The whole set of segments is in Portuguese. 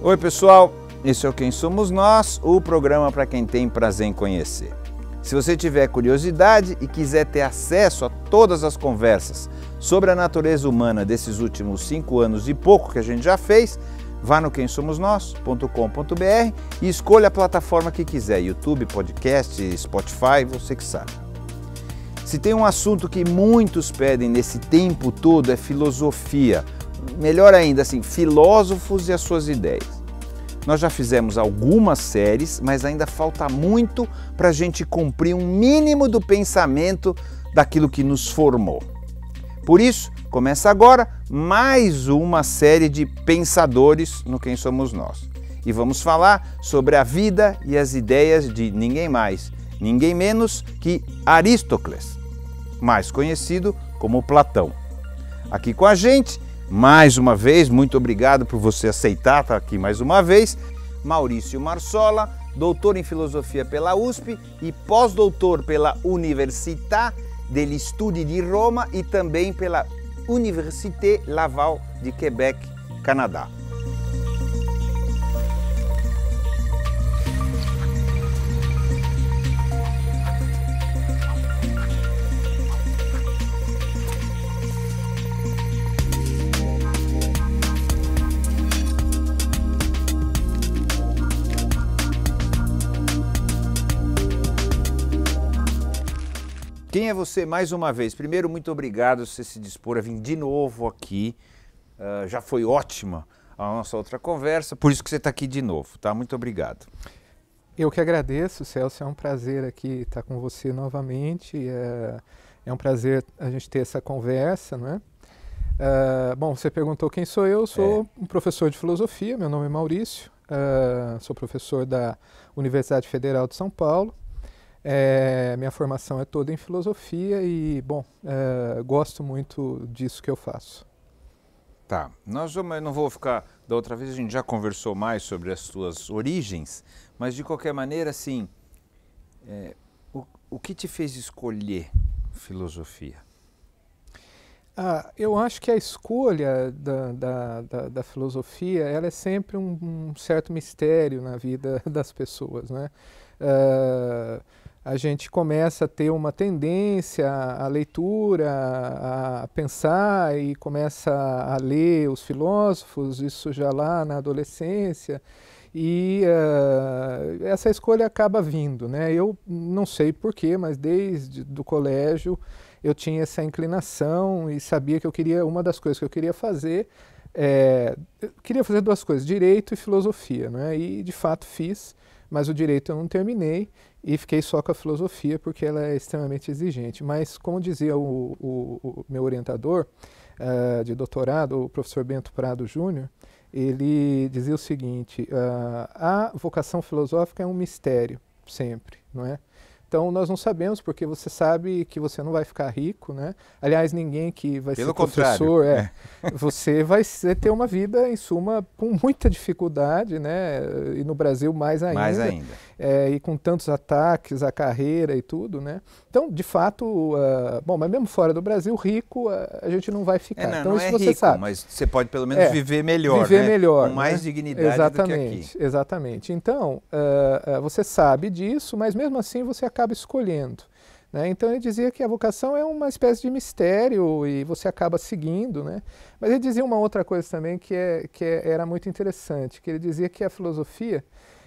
Oi, pessoal. Esse é o Quem Somos Nós, o programa para quem tem prazer em conhecer. Se você tiver curiosidade e quiser ter acesso a todas as conversas sobre a natureza humana desses últimos cinco anos e pouco que a gente já fez, vá no quemsomosnós.com.br e escolha a plataforma que quiser, YouTube, podcast, Spotify, você que sabe. Se tem um assunto que muitos pedem nesse tempo todo é filosofia melhor ainda, assim, filósofos e as suas ideias. Nós já fizemos algumas séries, mas ainda falta muito para a gente cumprir um mínimo do pensamento daquilo que nos formou. Por isso, começa agora mais uma série de pensadores no Quem Somos Nós. E vamos falar sobre a vida e as ideias de ninguém mais, ninguém menos que Aristóteles, mais conhecido como Platão. Aqui com a gente mais uma vez. Muito obrigado por você aceitar estar tá aqui mais uma vez. Maurício Marsola, doutor em filosofia pela USP e pós-doutor pela Università degli Studi di Roma e também pela Université Laval de Quebec, Canadá. Quem é você mais uma vez? Primeiro, muito obrigado você se dispor a vir de novo aqui. Uh, já foi ótima a nossa outra conversa, por isso que você está aqui de novo, tá? Muito obrigado. Eu que agradeço, Celso. É um prazer aqui estar com você novamente. É, é um prazer a gente ter essa conversa, né? Uh, bom, você perguntou quem sou eu. Sou é. um professor de filosofia. Meu nome é Maurício. Uh, sou professor da Universidade Federal de São Paulo. É, minha formação é toda em filosofia e, bom, é, gosto muito disso que eu faço. Tá, nós vamos, não vou ficar, da outra vez a gente já conversou mais sobre as suas origens, mas de qualquer maneira, assim, é, o, o que te fez escolher filosofia? Ah, eu acho que a escolha da, da, da, da filosofia ela é sempre um, um, certo mistério na vida das pessoas, né? Uh, a gente começa a ter uma tendência à leitura, a pensar e começa a ler os filósofos, isso já lá na adolescência, e uh, essa escolha acaba vindo. Né? Eu não sei porquê, mas desde do colégio eu tinha essa inclinação e sabia que eu queria, uma das coisas que eu queria fazer, é, eu queria fazer duas coisas, direito e filosofia, né? e de fato fiz, mas o direito eu não terminei, e fiquei só com a filosofia porque ela é extremamente exigente. Mas, como dizia o, o, o meu orientador uh, de doutorado, o professor Bento Prado Júnior, ele dizia o seguinte: uh, a vocação filosófica é um mistério sempre, não é? Então nós não sabemos, porque você sabe que você não vai ficar rico, né? Aliás, ninguém que vai Pelo ser professor, é, é. você vai ter uma vida, em suma, com muita dificuldade, né? E no Brasil mais ainda. Mais ainda. É, e com tantos ataques à carreira e tudo, né? Então, de fato, uh, bom, mas mesmo fora do Brasil, rico uh, a gente não vai ficar. É, não, então não isso é você rico, sabe. Mas você pode pelo menos é. viver melhor, viver né? melhor, com né? mais né? dignidade exatamente, do que aqui. Exatamente. Então, uh, você sabe disso, mas mesmo assim você acaba acaba escolhendo. Né? Então ele dizia que a vocação é uma espécie de mistério e você acaba seguindo. Né? Mas ele dizia uma outra coisa também que, é, que é, era muito interessante, que ele dizia que a filosofia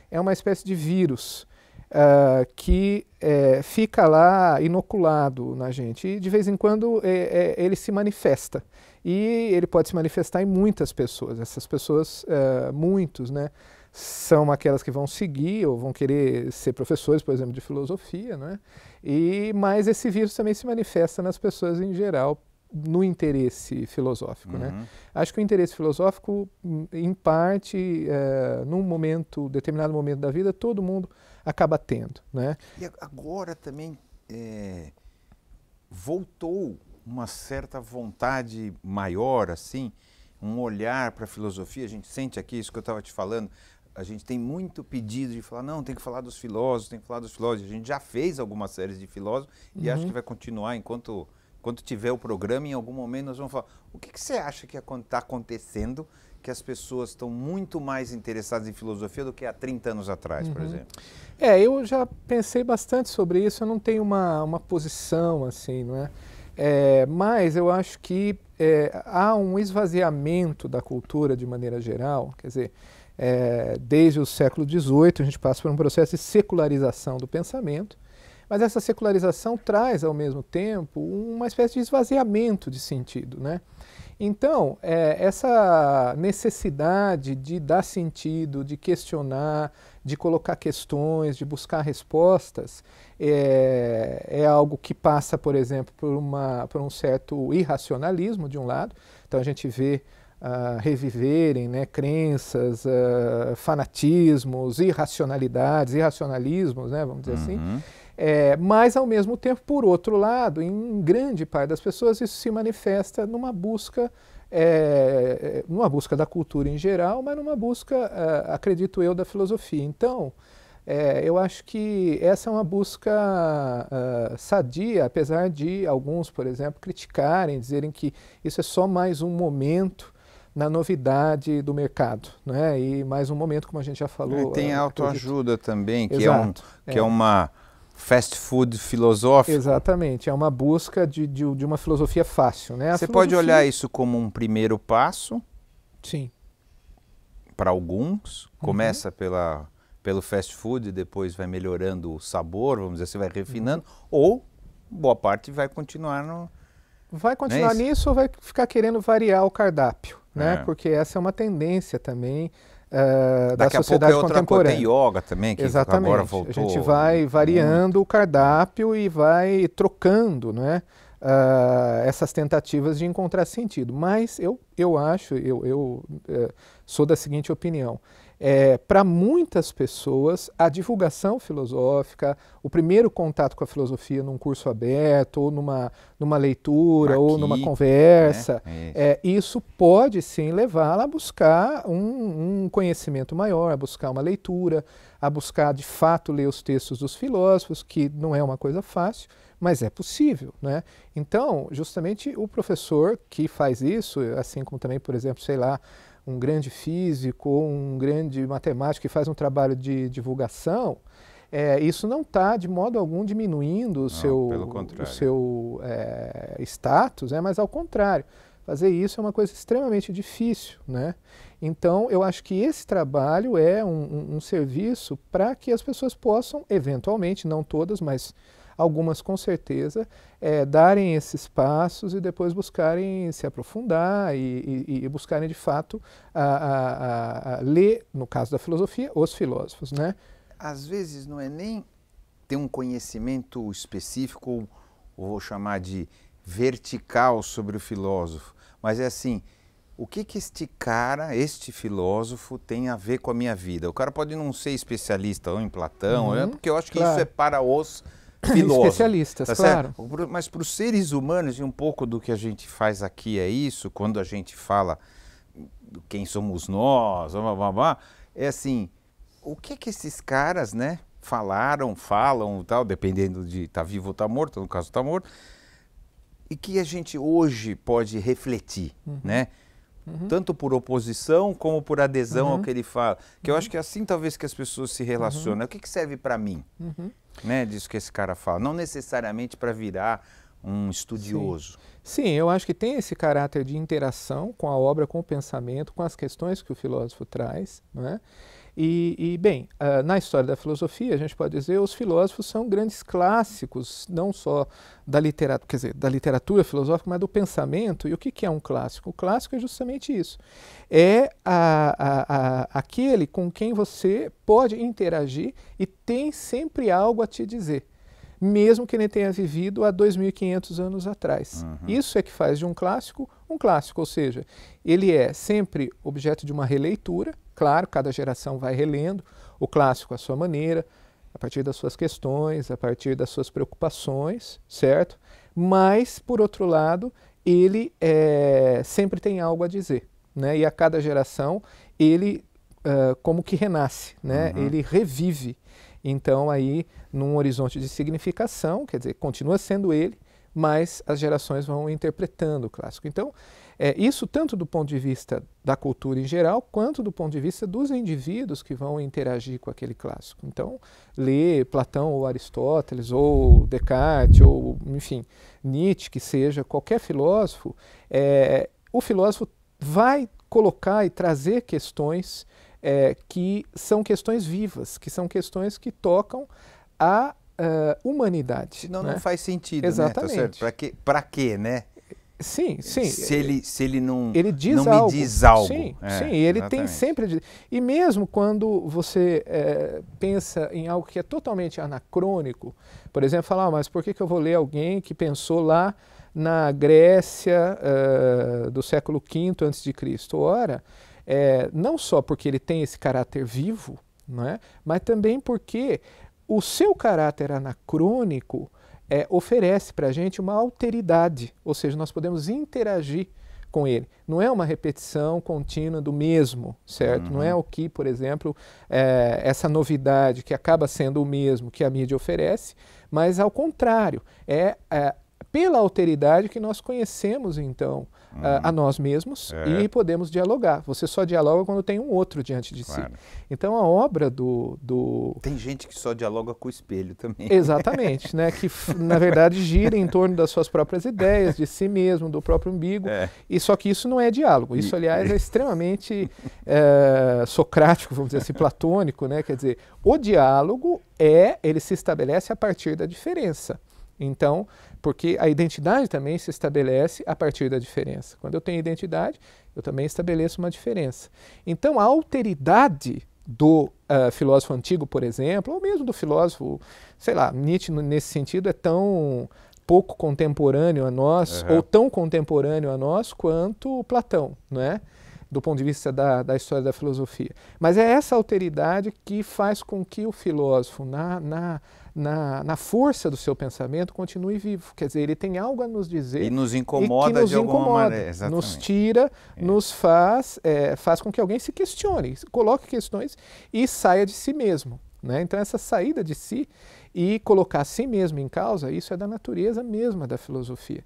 é uma espécie de vírus uh, que é, fica lá inoculado na gente e de vez em quando é, é, ele se manifesta. E ele pode se manifestar em muitas pessoas, essas pessoas, uh, muitos, né? são aquelas que vão seguir ou vão querer ser professores, por exemplo, de filosofia, é? E mas esse vírus também se manifesta nas pessoas em geral no interesse filosófico, né? uhum. né? Acho que o interesse filosófico, em parte, é, num momento, determinado momento da vida, todo mundo acaba tendo, né? E agora também é, voltou uma certa vontade maior, assim, um olhar para a filosofia. A gente sente aqui isso que eu estava te falando, a gente tem muito pedido de falar, não, tem que falar dos filósofos, tem que falar dos filósofos. A gente já fez algumas séries de filósofos uhum. e acho uhum. que vai continuar enquanto, enquanto tiver o programa, em algum momento nós vamos falar, o que, que você acha que está acontecendo que as pessoas estão muito mais interessadas em filosofia do que há 30 anos atrás, uhum. por exemplo? É, eu já pensei bastante sobre isso, eu não tenho uma, uma posição assim, não é? é mas eu acho que é, há um esvaziamento da cultura de maneira geral, quer dizer, é, desde o século XVIII, a gente passa por um processo de secularização do pensamento, mas essa secularização traz, ao mesmo tempo, uma espécie de esvaziamento de sentido. Né? Então, é, essa necessidade de dar sentido, de questionar, de colocar questões, de buscar respostas, é, é algo que passa, por exemplo, por, uma, por um certo irracionalismo, de um lado. Então, a gente vê uh, reviverem né, crenças, uh, fanatismos, irracionalidades, irracionalismos, né, vamos dizer assim. uhum. assim. É, mas, ao mesmo tempo, por outro lado, em grande parte das pessoas, isso se manifesta numa busca é, numa busca da cultura em geral, mas numa busca, uh, acredito eu, da filosofia. Então, é, eu acho que essa é uma busca uh, sadia, apesar de alguns, por exemplo, criticarem, dizerem que isso é só mais um momento na novidade do mercado, né? E mais um momento, como a gente já falou. E é, tem é, autoajuda também, que, é Exato, é, um, que é. é uma fast food filosófica. Exatamente, é uma busca de, de, de uma filosofia fácil, né? A Você filosofia... pode olhar isso como um primeiro passo? Sim. Para alguns, começa uhum. pela, pelo fast food, depois vai melhorando o sabor, vamos dizer, você vai refinando, uhum. ou boa parte vai continuar no... Vai continuar é nisso ou vai ficar querendo variar o cardápio? né? É. Porque essa é uma tendência também uh, da sociedade a pouco é contemporânea. Coisa, a yoga também, que Exatamente. agora voltou. A gente vai variando o cardápio e vai trocando, né? Uh, essas tentativas de encontrar sentido. Mas eu, eu acho, eu, eu uh, sou da seguinte opinião: é, para muitas pessoas, a divulgação filosófica, o primeiro contato com a filosofia num curso aberto, ou numa, numa leitura, Aqui, ou numa conversa, né? É, é, isso pode sim levá-la a buscar um, um, conhecimento maior, a buscar uma leitura, a buscar de fato ler os textos dos filósofos, que não é uma coisa fácil, mas é possível, né? Então, justamente o professor que faz isso, assim como também, por exemplo, sei lá, um grande físico ou um grande matemático que faz um trabalho de divulgação, é, isso não está de modo algum diminuindo o não, seu, o seu é, status, né? mas ao contrário, fazer isso é uma coisa extremamente difícil. Né? Então, eu acho que esse trabalho é um, um, um serviço para que as pessoas possam, eventualmente, não todas, mas algumas com certeza, é, darem esses passos e depois buscarem se aprofundar e, e, e buscarem de fato a, a, a, ler, no caso da filosofia, os filósofos. Né? Às vezes não é nem ter um conhecimento específico, ou, ou vou chamar de vertical sobre o filósofo, mas é assim, o que, que este cara, este filósofo, tem a ver com a minha vida? O cara pode não ser especialista ou em Platão, uhum, é porque eu acho que claro. isso é para os filósofos. Especialistas, tá claro. Certo? Mas para os seres humanos, e um pouco do que a gente faz aqui é isso, quando a gente fala quem somos nós, blá, blá, blá, é assim, o que que esses caras, né, falaram, falam, tal, dependendo de tá vivo ou tá morto, no caso está morto, e que a gente hoje pode refletir, uhum. né? Uhum. Tanto por oposição como por adesão uhum. ao que ele fala. Que eu uhum. acho que é assim talvez que as pessoas se uhum. relacionam. O que, que serve para mim? Uhum né, disso que esse cara fala, não necessariamente para virar um estudioso. Sim. Sim. eu acho que tem esse caráter de interação com a obra, com o pensamento, com as questões que o filósofo traz, não é? E, e bem, uh, na história da filosofia, a gente pode dizer os filósofos são grandes clássicos, não só da literatura, quer dizer, da literatura filosófica, mas do pensamento. E o que, que é um clássico? O clássico é justamente isso: é a, a, a, aquele com quem você pode interagir e tem sempre algo a te dizer mesmo que ele tenha vivido há 2.500 anos atrás. Uhum. Isso é que faz de um clássico um clássico, ou seja, ele é sempre objeto de uma releitura, Claro, cada geração vai relendo o clássico à sua maneira, a partir das suas questões, a partir das suas preocupações, certo? Mas, por outro lado, ele é, sempre tem algo a dizer, né? E a cada geração ele uh, como que renasce, né? Uhum. Ele revive. Então aí num horizonte de significação, quer dizer, continua sendo ele, mas as gerações vão interpretando o clássico. Então é, isso tanto do ponto de vista da cultura em geral, quanto do ponto de vista dos indivíduos que vão interagir com aquele clássico. Então, ler Platão ou Aristóteles, ou Descartes, ou, enfim, Nietzsche, que seja, qualquer filósofo, é, o filósofo vai colocar e trazer questões é, que são questões vivas, que são questões que tocam a uh, humanidade. Senão né? não faz sentido, né, Exatamente. né? Exatamente. Para que, quê, né? Sim, sim. Se ele, se ele não, ele diz não algo. me diz algo. Sim, é, sim ele exatamente. tem sempre. E mesmo quando você é, pensa em algo que é totalmente anacrônico, por exemplo, falar, ah, mas por que, que eu vou ler alguém que pensou lá na Grécia uh, do século V a.C.? Ora, é, não só porque ele tem esse caráter vivo, não é? mas também porque o seu caráter anacrônico é, oferece para a gente uma alteridade, ou seja, nós podemos interagir com ele. Não é uma repetição contínua do mesmo, certo? Uhum. Não é uhum. o que, por exemplo, é, essa novidade que acaba sendo o mesmo que a mídia oferece, mas ao contrário, é, é pela alteridade que nós conhecemos então a, a, uhum. nós mesmos é. e podemos dialogar. Você só dialoga quando tem um outro diante de claro. si. Então a obra do, do. Tem gente que só dialoga com o espelho também. Exatamente, né? Que na verdade gira em torno das suas próprias ideias, de si mesmo, do próprio umbigo. É. E só que isso não é diálogo. Isso, aliás, é extremamente é, socrático, vamos dizer assim, platônico, né? Quer dizer, o diálogo é, ele se estabelece a partir da diferença. Então, porque a identidade também se estabelece a partir da diferença. Quando eu tenho identidade, eu também estabeleço uma diferença. Então, a alteridade do uh, filósofo antigo, por exemplo, ou mesmo do filósofo, sei lá, Nietzsche nesse sentido é tão pouco contemporâneo a nós, uhum. ou tão contemporâneo a nós quanto Platão, não é? do ponto de vista da, da história da filosofia. Mas é essa alteridade que faz com que o filósofo, na, na na, na força do seu pensamento, continue vivo. Quer dizer, ele tem algo a nos dizer. E nos incomoda e que nos de incomoda, alguma maneira. Exatamente. Nos tira, é. nos faz, é, faz com que alguém se questione, coloque questões e saia de si mesmo. Né? Então, essa saída de si e colocar a si mesmo em causa, isso é da natureza mesma da filosofia.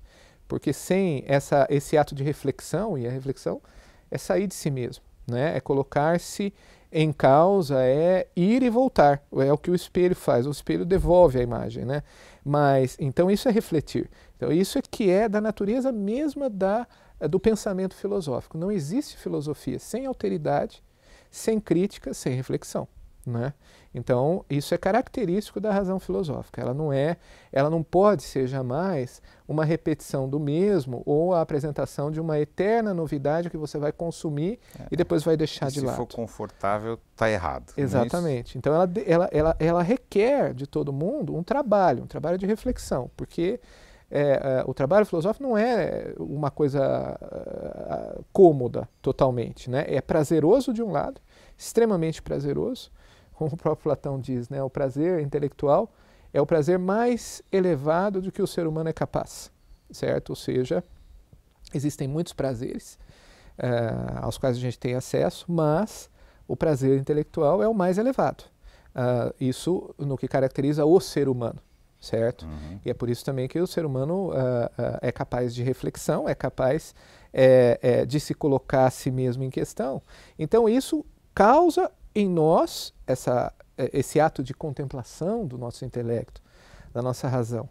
Porque sem essa, esse ato de reflexão, e a reflexão é sair de si mesmo, né? é colocar-se em causa é ir e voltar. É o que o espelho faz. O espelho devolve a imagem, né? Mas então isso é refletir. Então isso é que é da natureza mesma da eh, do pensamento filosófico. Não existe filosofia sem alteridade, sem crítica, sem reflexão. Né? Então, isso é característico da razão filosófica. Ela não é, ela não pode ser jamais uma repetição do mesmo ou a apresentação de uma eterna novidade que você vai consumir é. e depois vai deixar e de se lado. Se for confortável, está errado. É Exatamente. É então, ela, ela, ela, ela requer de todo mundo um trabalho, um trabalho de reflexão, porque é, é o trabalho filosófico não é uma coisa ah, ah, cômoda totalmente. Né? É prazeroso de um lado, extremamente prazeroso como o próprio Platão diz, né? o prazer intelectual é o prazer mais elevado do que o ser humano é capaz, certo? Ou seja, existem muitos prazeres uh, aos quais a gente tem acesso, mas o prazer intelectual é o mais elevado. Uh, isso no que caracteriza o ser humano, certo? Uhum. E é por isso também que o ser humano uh, é capaz de reflexão, é capaz eh, eh, de se colocar a si mesmo em questão. Então isso causa em nós essa, é, esse ato de contemplação do nosso intelecto, da nossa razão,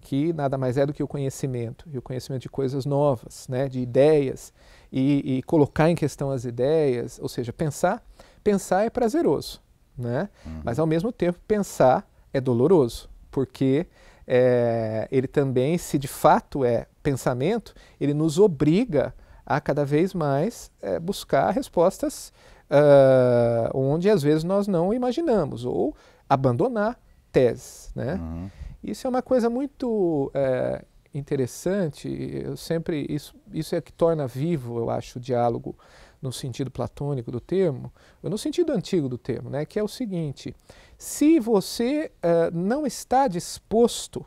que nada mais é do que o conhecimento, e o conhecimento de coisas novas, né, de ideias, e, e colocar em questão as ideias, ou seja, pensar, pensar é prazeroso, né? Uhum. mas ao mesmo tempo pensar é doloroso, porque é, ele também, se de fato é pensamento, ele nos obriga a cada vez mais é, buscar respostas uh, onde às vezes nós não imaginamos, ou abandonar teses. Né? Uhum. Isso é uma coisa muito eh, interessante, eu sempre, isso, isso é que torna vivo, eu acho, o diálogo no sentido platônico do termo, ou no sentido antigo do termo, né, que é o seguinte, se você uh, não está disposto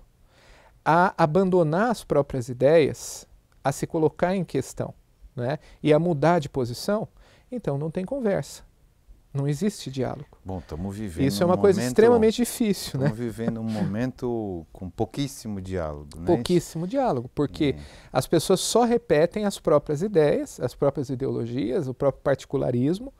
a abandonar as próprias ideias, a se colocar em questão né, e a mudar de posição, então não tem conversa. Não existe diálogo. Bom, estamos vivendo. Isso é uma um coisa momento, extremamente difícil, né? Estamos vivendo um momento com pouquíssimo diálogo, né? Pouquíssimo diálogo, porque é. as pessoas só repetem as próprias ideias, as próprias ideologias, o próprio particularismo,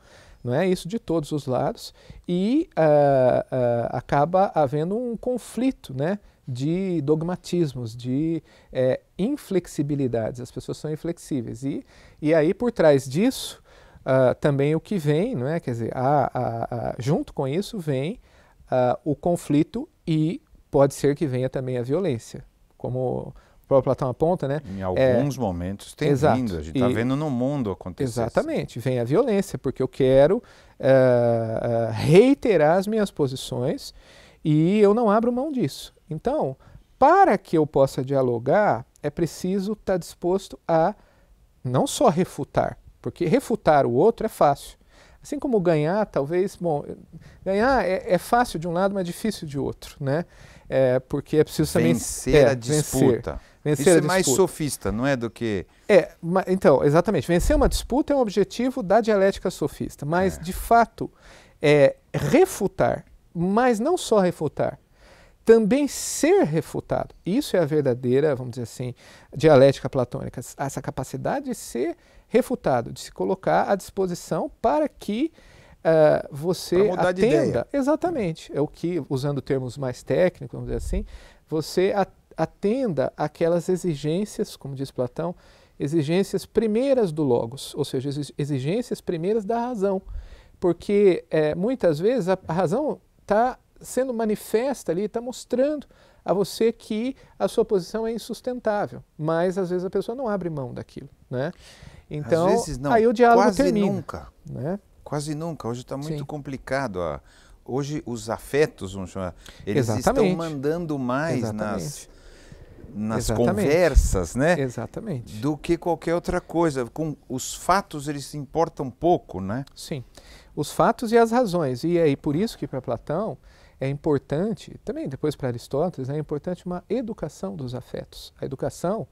não é? Isso de todos os lados e uh, uh, acaba havendo um conflito, né? de dogmatismos, de é, inflexibilidades. As pessoas são inflexíveis. E, e aí, por trás disso, uh, também o que vem, não é? Quer dizer, a, a, a, junto com isso vem uh, o conflito e pode ser que venha também a violência, como o próprio Platão aponta, né? Em alguns é, momentos tem exato, vindo, a gente está vendo no mundo acontecer. Exatamente, vem a violência, porque eu quero uh, reiterar as minhas posições e eu não abro mão disso. Então, para que eu possa dialogar, é preciso estar tá disposto a não só refutar, porque refutar o outro é fácil. Assim como ganhar, talvez, bom, ganhar é, é fácil de um lado, mas difícil de outro, né? É, porque é preciso também... Vencer é, a disputa. Vencer, vencer Isso é disputa. mais sofista, não é do que... É, então, exatamente. Vencer uma disputa é um objetivo da dialética sofista, mas, é. de fato, é refutar, mas não só refutar, também ser refutado. Isso é a verdadeira, vamos dizer assim, dialética platônica, essa capacidade de ser refutado, de se colocar à disposição para que uh, você atenda. Exatamente. É o que, usando termos mais técnicos, vamos dizer assim, você atenda aquelas exigências, como diz Platão, exigências primeiras do logos, ou seja, exigências primeiras da razão. Porque é, muitas vezes a, a razão está sendo manifesta ali, está mostrando a você que a sua posição é insustentável, mas às vezes a pessoa não abre mão daquilo, né? Então, Às vezes, não. aí o diálogo Quase termina. Quase nunca. Né? Quase nunca. Hoje está muito Sim. complicado. Ó. Hoje os afetos, vamos chamar, eles Exatamente. estão mandando mais Exatamente. nas, nas Exatamente. conversas, né? Exatamente. Do que qualquer outra coisa. Com os fatos eles se importam pouco, né? Sim. Os fatos e as razões. E é aí por isso que para Platão é importante, também depois para Aristóteles, né, é importante uma educação dos afetos. A educação,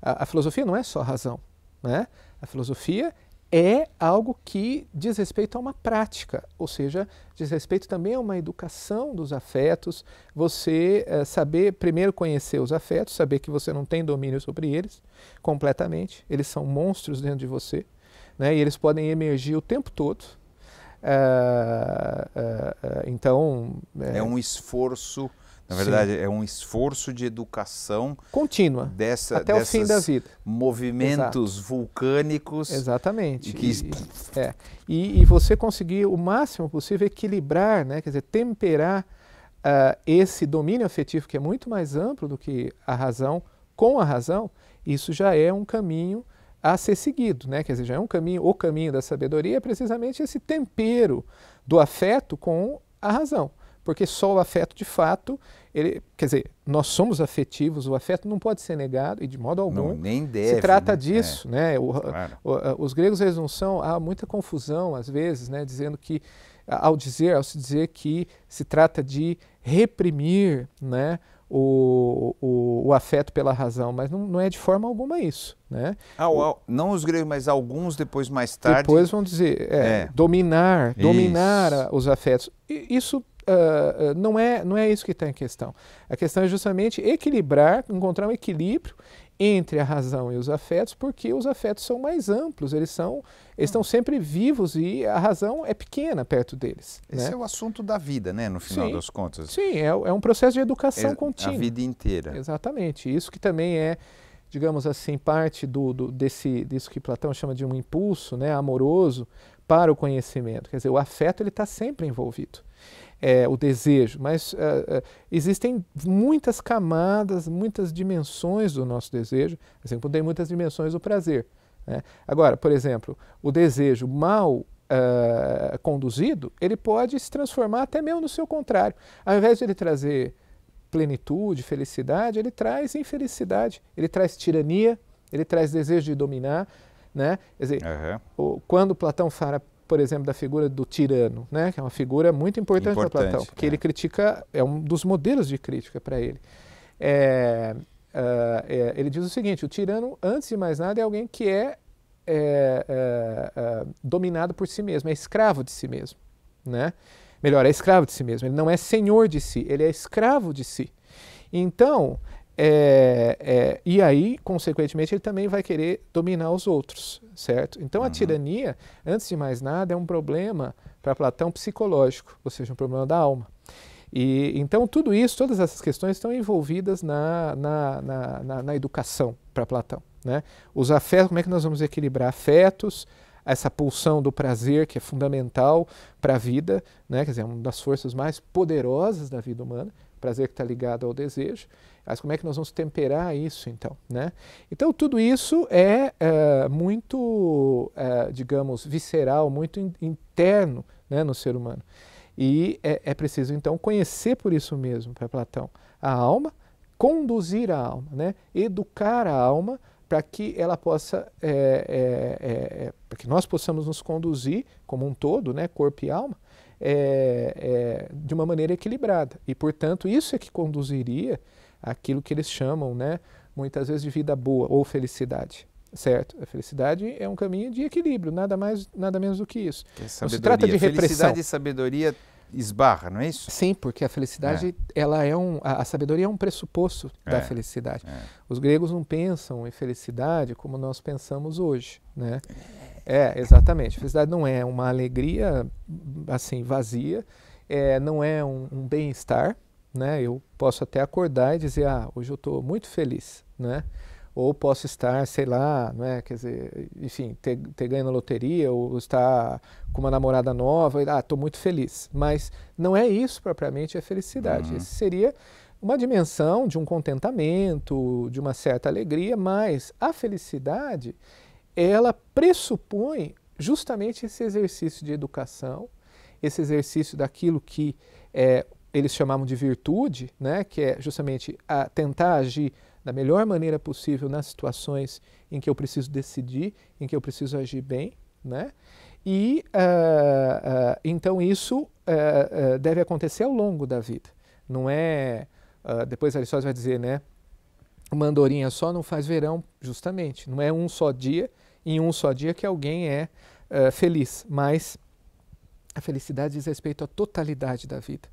a, a filosofia não é só razão. Né? A filosofia é algo que diz respeito a uma prática, ou seja, diz respeito também a uma educação dos afetos, você é, saber primeiro conhecer os afetos, saber que você não tem domínio sobre eles completamente, eles são monstros dentro de você, né, e eles podem emergir o tempo todo. Uh, uh, uh, então. É, é um esforço na verdade, Sim. é um esforço de educação contínua dessa, até o fim da vida. Movimentos Exato. vulcânicos. Exatamente. E, que... e, é. e, e, você conseguir o máximo possível equilibrar, né? quer dizer, temperar uh, esse domínio afetivo que é muito mais amplo do que a razão com a razão, isso já é um caminho a ser seguido, né? Quer dizer, já é um caminho, o caminho da sabedoria é precisamente esse tempero do afeto com a razão. Porque só o afeto, de fato, ele, quer dizer, nós somos afetivos, o afeto não pode ser negado e de modo algum. Não, nem deve. Se trata né? disso, é. né? O, claro. o, os gregos eles não são, há muita confusão às vezes, né, dizendo que ao dizer, ao se dizer que se trata de reprimir, né, o, o, o, afeto pela razão, mas não, não, é de forma alguma isso. Né? Ah, o, não os gregos, mas alguns depois, mais tarde. Depois vão dizer é, é. dominar, isso. dominar os afetos. isso ah, ah, não, é, não é isso que está em questão. A questão é justamente equilibrar, encontrar um equilíbrio entre a razão e os afetos, porque os afetos são mais amplos, eles são eles estão hum. sempre vivos e a razão é pequena perto deles. Esse né? é o assunto da vida, né, no final sim, das contas. Sim, é, é um processo de educação é, contínua. A vida inteira. Exatamente. Isso que também é, digamos assim, parte do, do, desse, disso que Platão chama de um impulso né, amoroso para o conhecimento. Quer dizer, o afeto ele está sempre envolvido é, o desejo, mas uh, uh, existem muitas camadas, muitas dimensões do nosso desejo, assim como tem muitas dimensões do prazer. Né? Agora, por exemplo, o desejo mal Uh, conduzido, ele pode se transformar até mesmo no seu contrário. Ao invés de ele trazer plenitude, felicidade, ele traz infelicidade, ele traz tirania, ele traz desejo de dominar. Né? Quer dizer, uhum. o, quando Platão fala, por exemplo, da figura do tirano, né? que é uma figura muito importante, importante para Platão, porque é. ele critica, é um dos modelos de crítica para ele. É, uh, é, ele diz o seguinte: o tirano, antes de mais nada, é alguém que é, é, é dominado por si mesmo, é escravo de si mesmo. Né? Melhor, é escravo de si mesmo, ele não é senhor de si, ele é escravo de si. Então, é, é, e aí, consequentemente, ele também vai querer dominar os outros, certo? Então, uhum. a tirania, antes de mais nada, é um problema para Platão psicológico, ou seja, um problema da alma. E então tudo isso, todas essas questões estão envolvidas na, na, na, na, na educação para Platão, né? Os afetos, como é que nós vamos equilibrar afetos? Essa pulsão do prazer que é fundamental para a vida, né? quer dizer, é uma das forças mais poderosas da vida humana, prazer que está ligado ao desejo, mas como é que nós vamos temperar isso, então? Né? Então, tudo isso é, é muito, é, digamos, visceral, muito in interno né, no ser humano. E é, é preciso, então, conhecer por isso mesmo, para Platão, a alma, conduzir a alma, né? educar a alma para que ela possa, é, é, é, é para que nós possamos nos conduzir como um todo, né, corpo e alma, de uma maneira equilibrada. E, portanto, isso é que conduziria aquilo que eles chamam, né, muitas vezes de vida boa ou felicidade. Certo? A felicidade é um caminho de equilíbrio, nada mais, nada menos do que isso. Que é não se trata de repressão. Felicidade e sabedoria esbarra, não é isso? Sim, porque a felicidade, é. ela é um, a, a, sabedoria é um pressuposto é. da felicidade. É. Os gregos não pensam em felicidade como nós pensamos hoje, né? É, exatamente. Felicidade não é uma alegria hum, assim vazia, é, não é um, um bem-estar, né? Eu posso até acordar e dizer, ah, hoje eu estou muito feliz, né? Ou posso estar, sei lá, né? Quer dizer, enfim, ter, ter ganho na loteria ou estar com uma namorada nova, ah, estou muito feliz. Mas não é isso propriamente a felicidade. Uhum. Esse seria uma dimensão de um contentamento, de uma certa alegria, mas a felicidade ela pressupõe justamente esse exercício de educação, esse exercício daquilo que é, eles chamavam de virtude, né, que é justamente a tentar agir da melhor maneira possível nas situações em que eu preciso decidir, em que eu preciso agir bem, né? E uh, uh, então isso uh, deve acontecer ao longo da vida. Não é ah, depois Aristóteles vai dizer, né? Uma andorinha só não faz verão, justamente. Não é um só dia em um só dia que alguém é feliz, mas a felicidade diz respeito à totalidade da vida.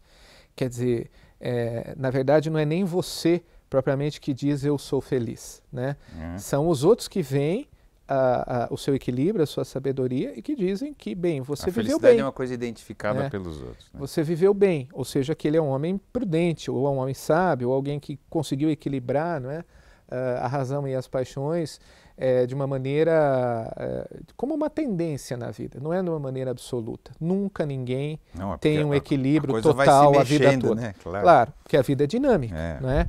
Quer dizer, é, na verdade, não é nem você propriamente que diz eu sou feliz. Né? Uhum. São os outros que veem a, a, o seu equilíbrio, a sua sabedoria e que dizem que, bem, você a viveu bem. A felicidade é uma coisa identificada né? pelos outros. Né? Você viveu bem, ou seja, que ele é um homem prudente, ou é um homem sábio, ou alguém que conseguiu equilibrar não é? Uh, a razão e as paixões é, de uma maneira é, como uma tendência na vida, não é de uma maneira absoluta. Nunca ninguém não, é tem um equilíbrio a total mexendo, a vida toda. Né? Claro. claro, porque a vida é dinâmica, é. é.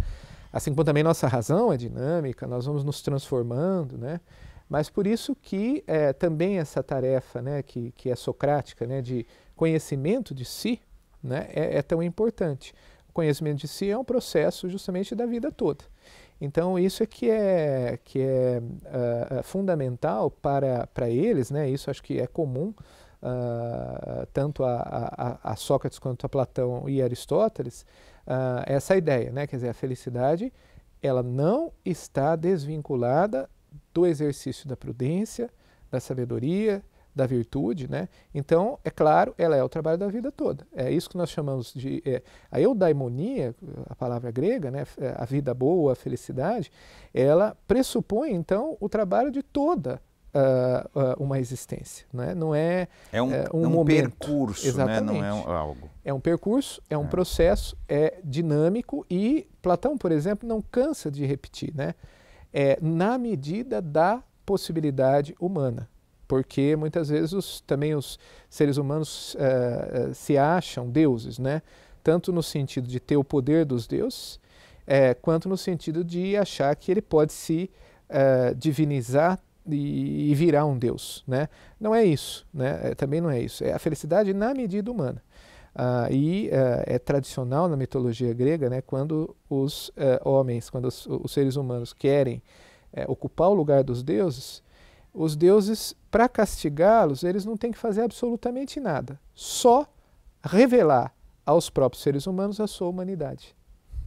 Assim como também nossa razão é dinâmica, nós vamos nos transformando, né? Mas por isso que é, também essa tarefa, né, que, que é socrática, né, de conhecimento de si, né, é, é tão importante. O conhecimento de si é um processo justamente da vida toda. Então, isso é que é, que é uh, fundamental para, para eles, né? isso acho que é comum, uh, tanto a, a, a, Sócrates quanto a Platão e Aristóteles, uh, essa ideia, né? quer dizer, a felicidade ela não está desvinculada do exercício da prudência, da sabedoria, da virtude, né? Então, é claro, ela é o trabalho da vida toda. É isso que nós chamamos de é, a eudaimonia, a palavra grega, né? É, a vida boa, a felicidade, ela pressupõe então o trabalho de toda uh, uh, uma existência, né? Não é é um, é um, é um momento. percurso, Exatamente. né? Não é um, é algo. É um percurso, é um é. processo, é dinâmico e Platão, por exemplo, não cansa de repetir, né? É na medida da possibilidade humana porque muitas vezes os, também os seres humanos uh, se acham deuses, né? tanto no sentido de ter o poder dos deuses, uh, quanto no sentido de achar que ele pode se divinizar e, e, virar um deus. Né? Não é isso, né? É, também não é isso. É a felicidade na medida humana. Ah, e é tradicional na mitologia grega, né, quando os homens, quando os, os seres humanos querem ocupar o lugar dos deuses, os deuses, para castigá-los, eles não têm que fazer absolutamente nada, só revelar aos próprios seres humanos a sua humanidade.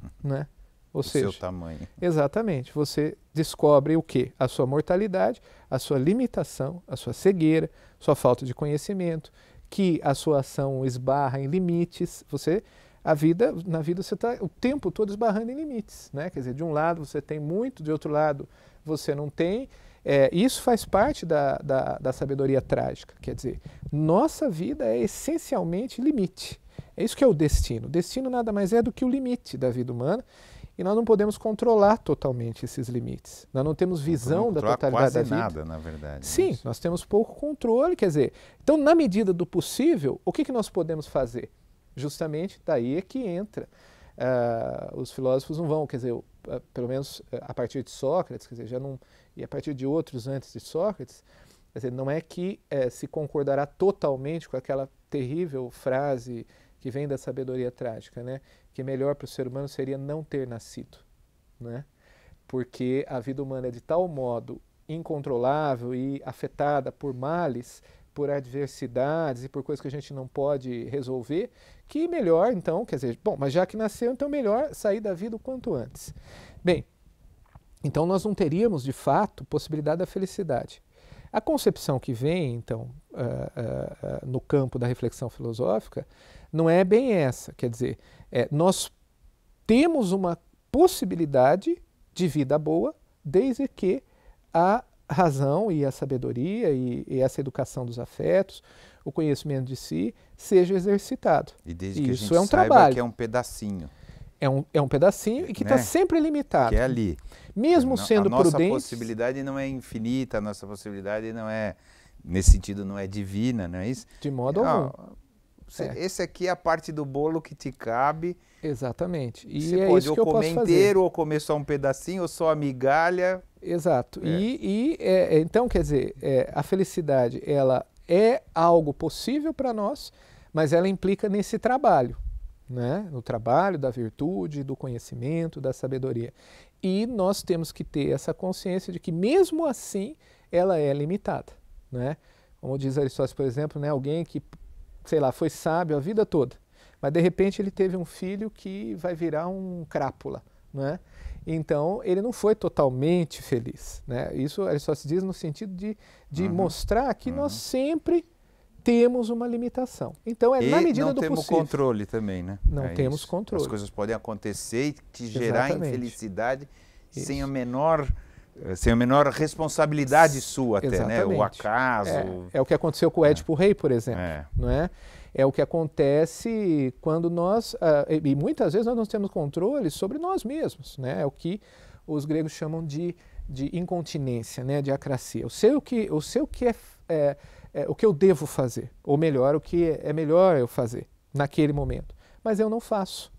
Né? Ou o seja, seu tamanho. Exatamente. Você descobre o que? A sua mortalidade, a sua limitação, a sua cegueira, sua falta de conhecimento, que a sua ação esbarra em limites. Você, a vida, na vida você está o tempo todo esbarrando em limites, né? Quer dizer, de um lado você tem muito, de outro lado você não tem, é, isso faz parte da, da, da sabedoria trágica, quer dizer, nossa vida é essencialmente limite. É isso que é o destino. O destino nada mais é do que o limite da vida humana e nós não podemos controlar totalmente esses limites. Nós não temos visão da totalidade da vida. nada, na verdade. Né? Sim, nós temos pouco controle, quer dizer, então na medida do possível, o que, que nós podemos fazer? Justamente daí é que entra uh, os filósofos não vão, quer dizer, eh, pelo menos eh, a partir de Sócrates, quer dizer, já não, e a partir de outros antes de Sócrates, quer dizer, não é que se concordará totalmente com aquela terrível frase que vem da sabedoria trágica, né? Que melhor para o ser humano seria não ter nascido, né? Porque a vida humana é de tal modo incontrolável e afetada por males por adversidades e por coisas que a gente não pode resolver, que melhor então, quer dizer, bom, mas já que nasceu, então melhor sair da vida o quanto antes. Bem, então nós não teríamos de fato possibilidade da felicidade. A concepção que vem, então, uh, uh, uh, no campo da reflexão filosófica, não é bem essa. Quer dizer, é, nós temos uma possibilidade de vida boa, desde que a razão e a sabedoria e, e, essa educação dos afetos, o conhecimento de si, seja exercitado. E desde que isso a gente é um saiba trabalho. que é um pedacinho. É um, é um pedacinho é, e que está né? Tá sempre limitado. Que é ali. Mesmo não, sendo prudente... A nossa possibilidade não é infinita, a nossa possibilidade não é, nesse sentido, não é divina, não é isso? De modo algum. Você, ah, é. Esse aqui é a parte do bolo que te cabe. Exatamente. E é pode isso ou que eu comer inteiro, ou comer só um pedacinho, ou só a migalha, Exato. É. E, e é, é, então, quer dizer, é, a felicidade, ela é algo possível para nós, mas ela implica nesse trabalho, né? No trabalho da virtude, do conhecimento, da sabedoria. E nós temos que ter essa consciência de que, mesmo assim, ela é limitada, né? Como diz Aristóteles, por exemplo, né? Alguém que, sei lá, foi sábio a vida toda, mas de repente ele teve um filho que vai virar um crápula, é então, ele não foi totalmente feliz. Né? Isso ele só se diz no sentido de, de uhum. mostrar que uhum. nós sempre temos uma limitação. Então, é e na medida do possível. não temos controle também, né? Não é temos isso. controle. As coisas podem acontecer e te gerar Exatamente. infelicidade isso. sem a menor eh, sem a menor responsabilidade sua até, Exatamente. né? O acaso. É, é, o que aconteceu com o é. Édipo é. Rei, por exemplo, é. não é? É o que acontece quando nós, uh, e muitas vezes nós não temos controle sobre nós mesmos, né? É o que os gregos chamam de, de incontinência, né? De acracia. Eu sei o que, eu sei o que é, é, é o que eu devo fazer, ou melhor, o que é, melhor eu fazer naquele momento, mas eu não faço,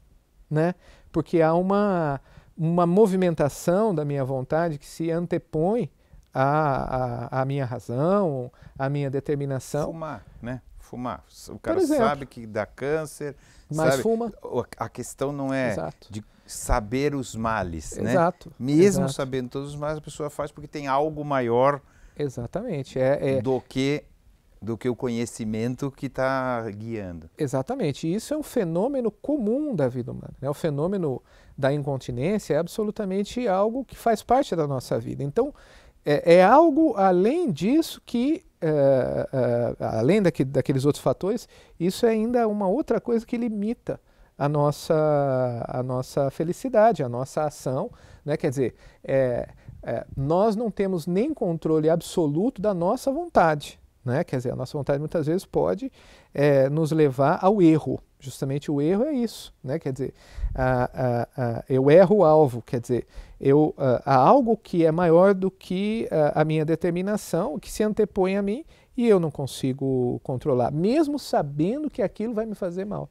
né? Porque há uma uma movimentação da minha vontade que se antepõe à, à, à minha razão, à minha determinação. Fumar, né? fumar. O cara sabe que dá câncer, mas sabe, fuma. A questão não é Exato. de saber os males, né? Exato. Mesmo Exato. sabendo todos os males, a pessoa faz porque tem algo maior. Exatamente. É, é... do que do que o conhecimento que está guiando. Exatamente. Isso é um fenômeno comum da vida humana. Né? O fenômeno da incontinência é absolutamente algo que faz parte da nossa vida. Então, é, é algo além disso que uh, uh, além daqueles outros fatores, isso é ainda uma outra coisa que limita a nossa, a nossa felicidade, a nossa ação. Né? Quer dizer, é, é, nós não temos nem controle absoluto da nossa vontade. Né? Quer dizer, a nossa vontade muitas vezes pode é, nos levar ao erro. Justamente o erro é isso, né? Quer dizer, a, a, a, eu erro o alvo, quer dizer, eu, há algo que é maior do que a minha determinação, que se antepõe a mim e eu não consigo controlar, mesmo sabendo que aquilo vai me fazer mal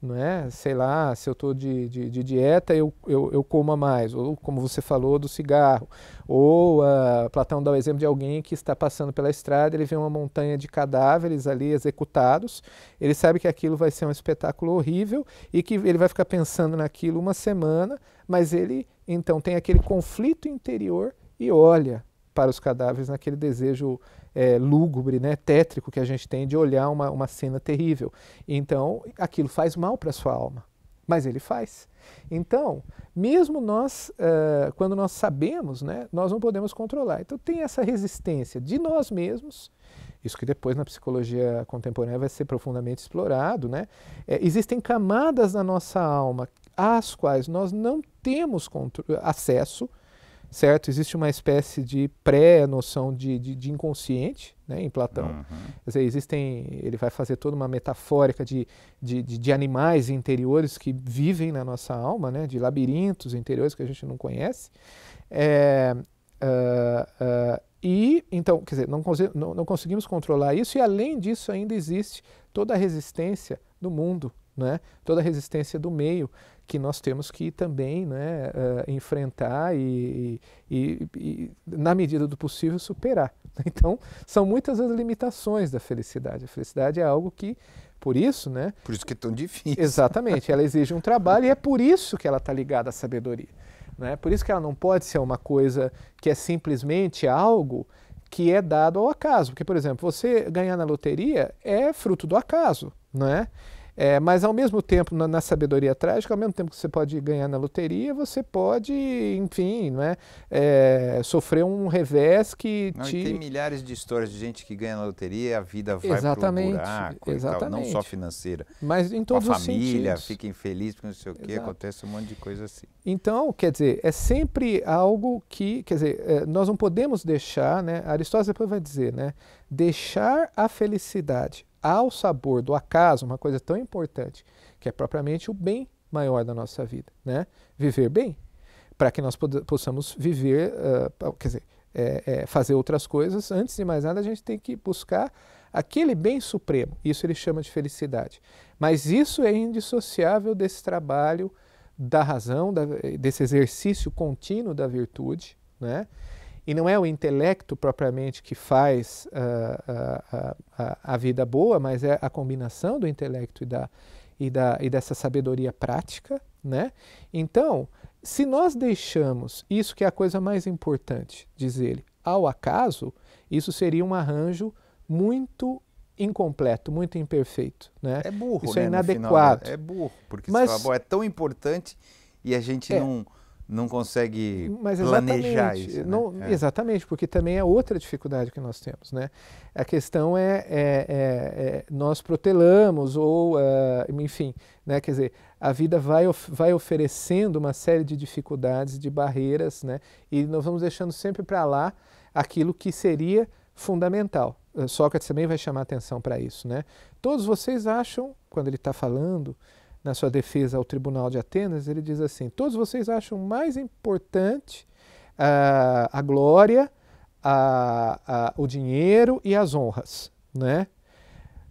não é sei lá, se eu estou de, de, de, dieta, eu, eu, eu coma mais, ou como você falou, do cigarro. Ou uh, Platão dá o exemplo de alguém que está passando pela estrada, ele vê uma montanha de cadáveres ali executados, ele sabe que aquilo vai ser um espetáculo horrível e que ele vai ficar pensando naquilo uma semana, mas ele então tem aquele conflito interior e olha para os cadáveres naquele desejo é, lúgubre, né, tétrico que a gente tem de olhar uma, uma cena terrível. Então, aquilo faz mal para a sua alma, mas ele faz. Então, mesmo nós, uh, quando nós sabemos, né, nós não podemos controlar. Então, tem essa resistência de nós mesmos, isso que depois na psicologia contemporânea vai ser profundamente explorado. Né? É, existem camadas na nossa alma às quais nós não temos acesso certo? Existe uma espécie de pré-noção de, de, de, inconsciente né, em Platão. Uhum. Quer dizer, existem, ele vai fazer toda uma metafórica de, de, de, de, animais interiores que vivem na nossa alma, né, de labirintos interiores que a gente não conhece. É, uh, uh, e, então, quer dizer, não, não, não conseguimos controlar isso, e além disso, ainda existe toda a resistência do mundo, né? toda a resistência do meio, que nós temos que também né, uh, enfrentar e, e, e, na medida do possível, superar. Então, são muitas as limitações da felicidade. A felicidade é algo que, por isso, né? Por isso que é tão difícil. Exatamente, ela exige um trabalho e é por isso que ela está ligada à sabedoria. Né? Por isso que ela não pode ser uma coisa que é simplesmente algo que é dado ao acaso. Porque, por exemplo, você ganhar na loteria é fruto do acaso, não é? É, mas ao mesmo tempo, na, na, sabedoria trágica, ao mesmo tempo que você pode ganhar na loteria, você pode, enfim, não é, é sofrer um revés que não, te... tem milhares de histórias de gente que ganha na loteria, a vida vai exatamente, pro buraco exatamente. Tal, não só financeira. Mas em todos a família, fica infeliz porque não sei o quê, acontece um monte de coisa assim. Então, quer dizer, é sempre algo que, quer dizer, é, nós não podemos deixar, né, Aristóteles depois vai dizer, né, deixar a felicidade ao sabor do acaso, uma coisa tão importante, que é propriamente o bem maior da nossa vida, né? Viver bem, para que nós possamos viver, uh, quer dizer, é, é, fazer outras coisas. Antes de mais nada, a gente tem que buscar aquele bem supremo. Isso ele chama de felicidade. Mas isso é indissociável desse trabalho da razão, da, desse exercício contínuo da virtude, né? E não é o intelecto propriamente que faz uh, uh, uh, a vida boa, mas é a combinação do intelecto e, da, e, da, e dessa sabedoria prática. Né? Então, se nós deixamos isso que é a coisa mais importante, diz ele, ao acaso, isso seria um arranjo muito incompleto, muito imperfeito. Né? É burro, Isso é né? é inadequado. Final, é burro, porque Mas, fala, bom, é tão importante e a gente é. não não consegue Mas planejar isso. Não, né? é. Exatamente, porque também é outra dificuldade que nós temos. Né? A questão é, é, é, é nós protelamos ou, uh, enfim, né? quer dizer, a vida vai, of vai oferecendo uma série de dificuldades, de barreiras, né? e nós vamos deixando sempre para lá aquilo que seria fundamental. Sócrates também vai chamar atenção para isso. Né? Todos vocês acham, quando ele está falando, na sua defesa ao Tribunal de Atenas, ele diz assim: Todos vocês acham mais importante uh, a glória, a, a, o dinheiro e as honras, né?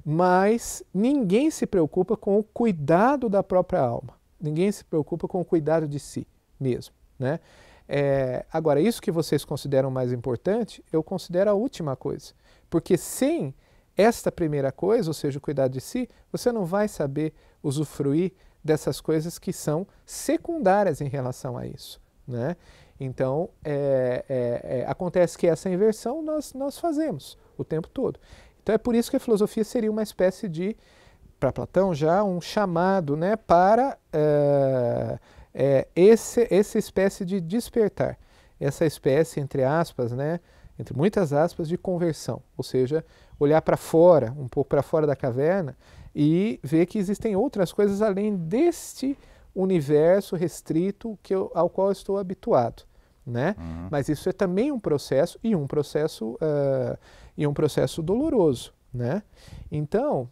Mas ninguém se preocupa com o cuidado da própria alma. Ninguém se preocupa com o cuidado de si mesmo, né? É, agora, isso que vocês consideram mais importante, eu considero a última coisa. Porque sem esta primeira coisa, ou seja, o cuidado de si, você não vai saber usufruir dessas coisas que são secundárias em relação a isso. Né? Então, é, é, é, acontece que essa inversão nós, nós fazemos o tempo todo. Então, é por isso que a filosofia seria uma espécie de, para Platão já, um chamado né, para é, é, esse, essa espécie de despertar, essa espécie, entre aspas, né, entre muitas aspas, de conversão, ou seja, olhar para fora, um pouco para fora da caverna e ver que existem outras coisas além deste universo restrito que eu, ao qual eu estou habituado. Né? Uhum. Mas isso é também um processo e um processo uh, e um processo doloroso, né? Então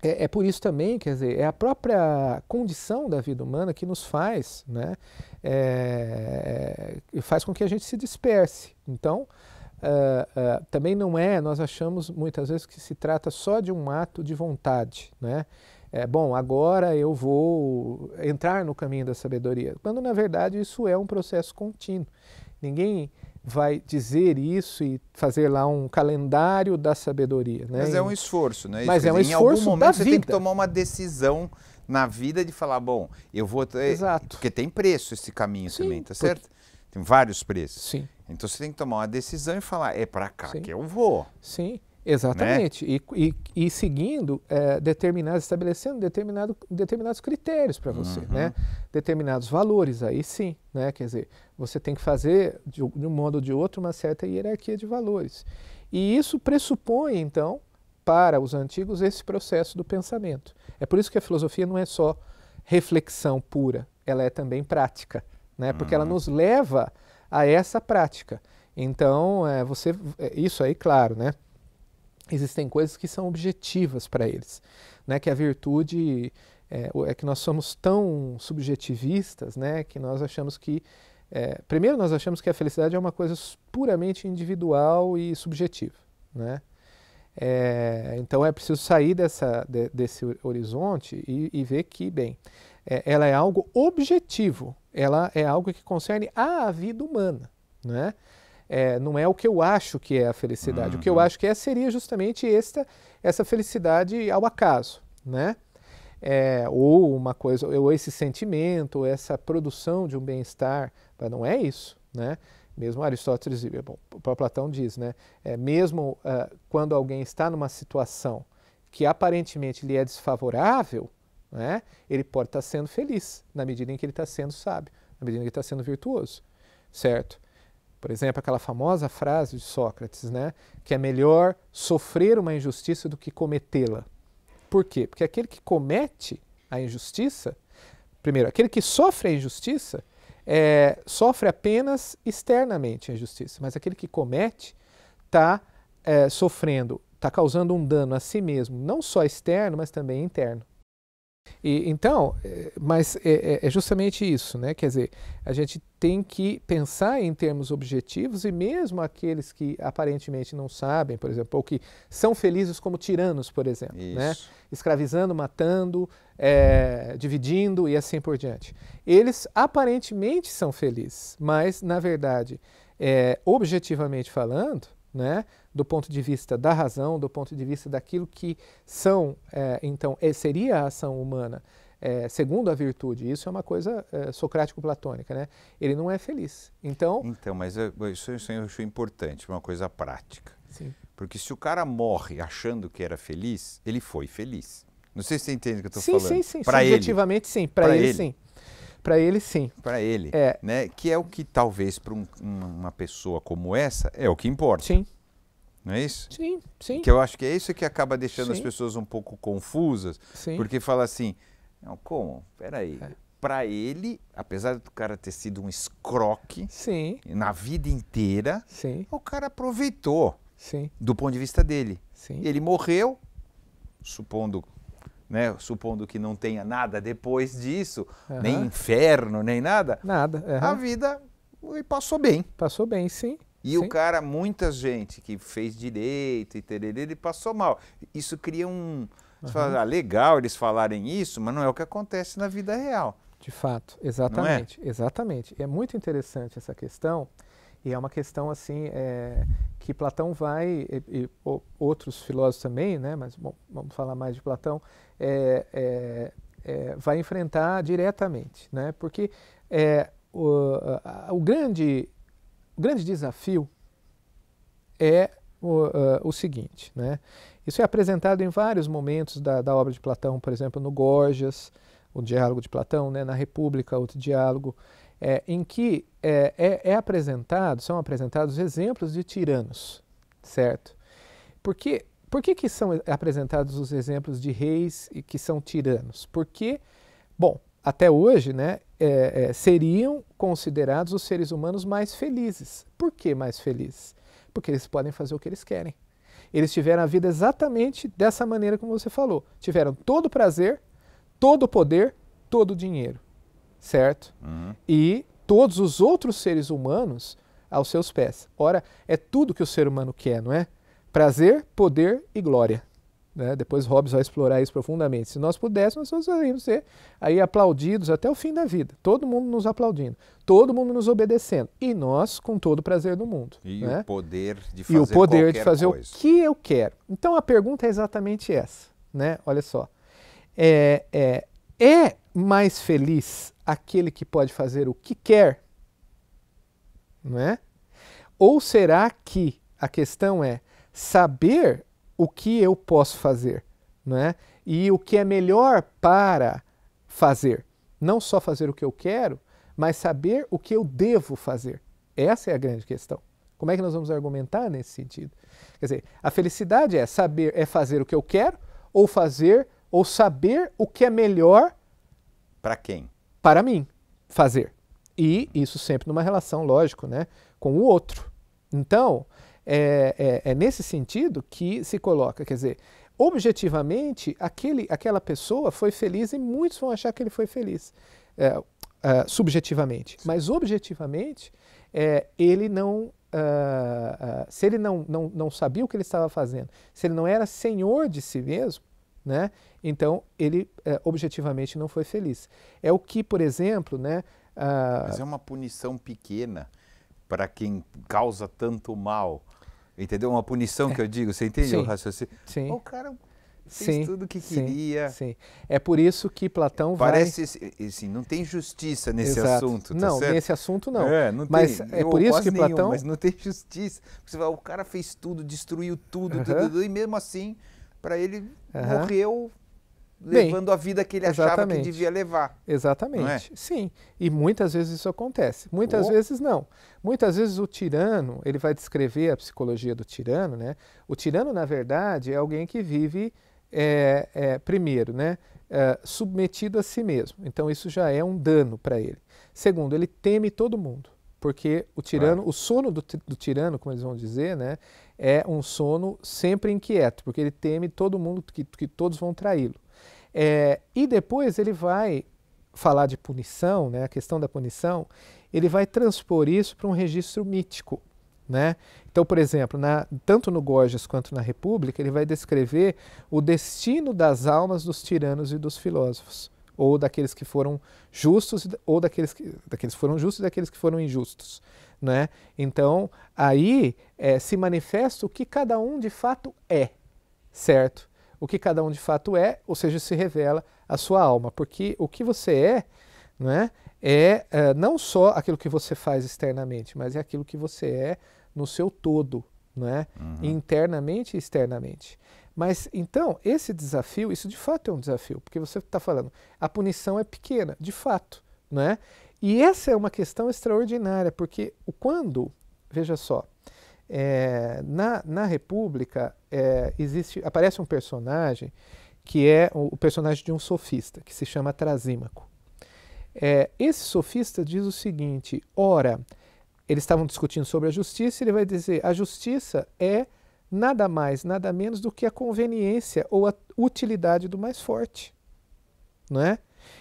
é, é, por isso também, quer dizer, é a própria condição da vida humana que nos faz, né? É, faz com que a gente se disperse. Então uh, também não é, nós achamos muitas vezes que se trata só de um ato de vontade, né? É, bom, agora eu vou entrar no caminho da sabedoria, quando na verdade isso é um processo contínuo. Ninguém vai dizer isso e fazer lá um calendário da sabedoria. Né? Mas é um esforço, né? Mas é um esforço Em algum momento você vida. tem que tomar uma decisão na vida de falar, bom, eu vou... Exato. Porque tem preço esse caminho Sim, também, tá certo? Por... Tem vários preços. Sim. Então você tem que tomar uma decisão e falar, é para cá Sim. que eu vou. Sim, exatamente. Né? E, e, e, seguindo, é, determinados, estabelecendo determinado, determinados critérios para você, uhum. né? Determinados valores, aí sim, né? Quer dizer, você tem que fazer, de, de um modo ou de outro, uma certa hierarquia de valores. E isso pressupõe, então, para os antigos, esse processo do pensamento. É por isso que a filosofia não é só reflexão pura, ela é também prática, né? Porque uhum. ela nos leva a essa prática. Então, é, você, é, isso aí, claro, né? Existem coisas que são objetivas para eles, né? Que a virtude é, é, que nós somos tão subjetivistas, né? Que nós achamos que é, primeiro nós achamos que a felicidade é uma coisa puramente individual e subjetiva, né? É, então é preciso sair dessa, de, desse horizonte e, e ver que, bem, é, ela é algo objetivo, ela é algo que concerne à vida humana, né? É, não é o que eu acho que é a felicidade. Uhum. O que eu uhum. acho que é seria justamente esta, essa felicidade ao acaso, né? É, ou uma coisa, ou esse sentimento, ou essa produção de um bem-estar, mas não é isso, né? Mesmo Aristóteles, bom, o próprio Platão diz, né? É, mesmo uh, quando alguém está numa situação que aparentemente lhe é desfavorável, né? ele pode estar tá sendo feliz na medida em que ele está sendo sábio, na medida em que ele está sendo virtuoso, certo? Por exemplo, aquela famosa frase de Sócrates, né? que é melhor sofrer uma injustiça do que cometê-la. Por quê? Porque aquele que comete a injustiça, primeiro, aquele que sofre a injustiça, é, sofre apenas externamente a injustiça, mas aquele que comete está é, sofrendo, está causando um dano a si mesmo, não só externo, mas também interno. E, então, eh, mas é, é, justamente isso, né? Quer dizer, a gente tem que pensar em termos objetivos e mesmo aqueles que aparentemente não sabem, por exemplo, ou que são felizes como tiranos, por exemplo, né? isso. né? Escravizando, matando, é, dividindo e assim por diante. Eles aparentemente são felizes, mas na verdade, é, objetivamente falando, né? do ponto de vista da razão, do ponto de vista daquilo que são, é, então, é, seria a ação humana, é, segundo a virtude. Isso é uma coisa é, socrático-platônica, né? Ele não é feliz. Então, então mas eu, é, isso, isso eu acho é importante, uma coisa prática. Sim. Porque se o cara morre achando que era feliz, ele foi feliz. Não sei se você entende o que eu estou falando. Sim, sim, sim. Para ele. Objetivamente, sim. Para ele, ele, sim. Para ele, sim. Para ele. É. Né? Que é o que talvez para um, uma pessoa como essa é o que importa. Sim. Não é isso? Sim, sim. Que eu acho que é isso que acaba deixando sim. as pessoas um pouco confusas, sim. porque fala assim, não, como? Peraí. É. Para ele, apesar do cara ter sido um escroque sim. na vida inteira, sim. o cara aproveitou sim. do ponto de vista dele. Sim. Ele morreu, supondo né? Supondo que não tenha nada depois disso, uhum. nem inferno, nem nada. Nada. Uhum. A vida passou bem. Passou bem, sim. E sim. o cara, muita gente que fez direito e tererê, ele passou mal. Isso cria um. Uhum. Fala, ah, legal eles falarem isso, mas não é o que acontece na vida real. De fato, exatamente, é? exatamente. É muito interessante essa questão e é uma questão assim é, que Platão vai e, e, outros filósofos também, né? Mas bom, vamos falar mais de Platão. É, é, é, vai enfrentar diretamente, né? Porque é, o, a, o, grande, o grande desafio é o, uh, o, seguinte, né? Isso é apresentado em vários momentos da, da, obra de Platão, por exemplo, no Gorgias, o diálogo de Platão, né? na República, outro diálogo, é, em que é, é, é, apresentado, são apresentados exemplos de tiranos, certo? Porque por que, que são apresentados os exemplos de reis que são tiranos? Porque, bom, até hoje, né, é, é, seriam considerados os seres humanos mais felizes. Por que mais felizes? Porque eles podem fazer o que eles querem. Eles tiveram a vida exatamente dessa maneira como você falou. Tiveram todo o prazer, todo o poder, todo o dinheiro, certo? Uhum. E todos os outros seres humanos aos seus pés. Ora, é tudo que o ser humano quer, não é? prazer, poder e glória. Né? Depois Hobbes vai explorar isso profundamente. Se nós pudéssemos, nós iríamos ser aí aplaudidos até o fim da vida. Todo mundo nos aplaudindo, todo mundo nos obedecendo. E nós com todo o prazer do mundo. E né? o poder de fazer E o poder de fazer coisa. o que eu quero. Então a pergunta é exatamente essa. Né? Olha só. É, é, é mais feliz aquele que pode fazer o que quer? É? Ou será que a questão é saber o que eu posso fazer, né? E o que é melhor para fazer. Não só fazer o que eu quero, mas saber o que eu devo fazer. Essa é a grande questão. Como é que nós vamos argumentar nesse sentido? Quer dizer, a felicidade é saber, é fazer o que eu quero, ou fazer, ou saber o que é melhor para quem? Para mim fazer. E isso sempre numa relação, lógico, né, com o outro. Então, é, é, é nesse sentido que se coloca, quer dizer, objetivamente, aquele, aquela pessoa foi feliz e muitos vão achar que ele foi feliz, é, é subjetivamente. Sim. Mas objetivamente, é, ele não. Uh, uh, se ele não, não, não sabia o que ele estava fazendo, se ele não era senhor de si mesmo, né, então ele objetivamente não foi feliz. É o que, por exemplo. Né, Mas é uma punição pequena para quem causa tanto mal. Entendeu? Uma punição é. que eu digo, você entendeu o raciocínio? Sim. O cara fez sim, tudo o que queria. Sim. É por isso que Platão Parece, vai... assim, não tem justiça nesse Exato. assunto, tá Não, certo? nesse assunto não. É, não mas tem, é por isso que nenhum, Platão... Mas não tem justiça. Porque fala, o cara fez tudo, destruiu tudo, uh -huh. tudo, tudo, e mesmo assim, para ele uh -huh. morreu levando Bem, a vida que ele achava que devia levar. É? Exatamente. É? Sim. E muitas vezes isso acontece. Muitas oh. vezes não. Muitas vezes o tirano, ele vai descrever a psicologia do tirano, né? O tirano, na verdade, é alguém que vive é, é, primeiro, né? É, submetido a si mesmo. Então isso já é um dano para ele. Segundo, ele teme todo mundo, porque o tirano, o sono do, do tirano, como eles vão dizer, né, é um sono sempre inquieto, porque ele teme todo mundo que, que todos vão traí-lo. É, e depois ele vai falar de punição, né, a questão da punição, ele vai transpor isso para um registro mítico. Né? Então, por exemplo, na, tanto no Gorgias quanto na República, ele vai descrever o destino das almas dos tiranos e dos filósofos, ou daqueles que foram justos, ou daqueles que, daqueles que foram justos e daqueles que foram injustos. Né? Então, aí é, se manifesta o que cada um de fato é, certo? o que cada um de fato é, ou seja, se revela a sua alma, porque o que você é, não é? é, é, não só aquilo que você faz externamente, mas é aquilo que você é no seu todo, não é, uhum. internamente e externamente. Mas então esse desafio, isso de fato é um desafio, porque você está falando, a punição é pequena, de fato, não é? E essa é uma questão extraordinária, porque o quando, veja só, é, na, na República é, existe, aparece um personagem que é o, o, personagem de um sofista, que se chama Trasímaco. É, esse sofista diz o seguinte: ora, eles estavam discutindo sobre a justiça, ele vai dizer: a justiça é nada mais, nada menos do que a conveniência ou a utilidade do mais forte. Não é?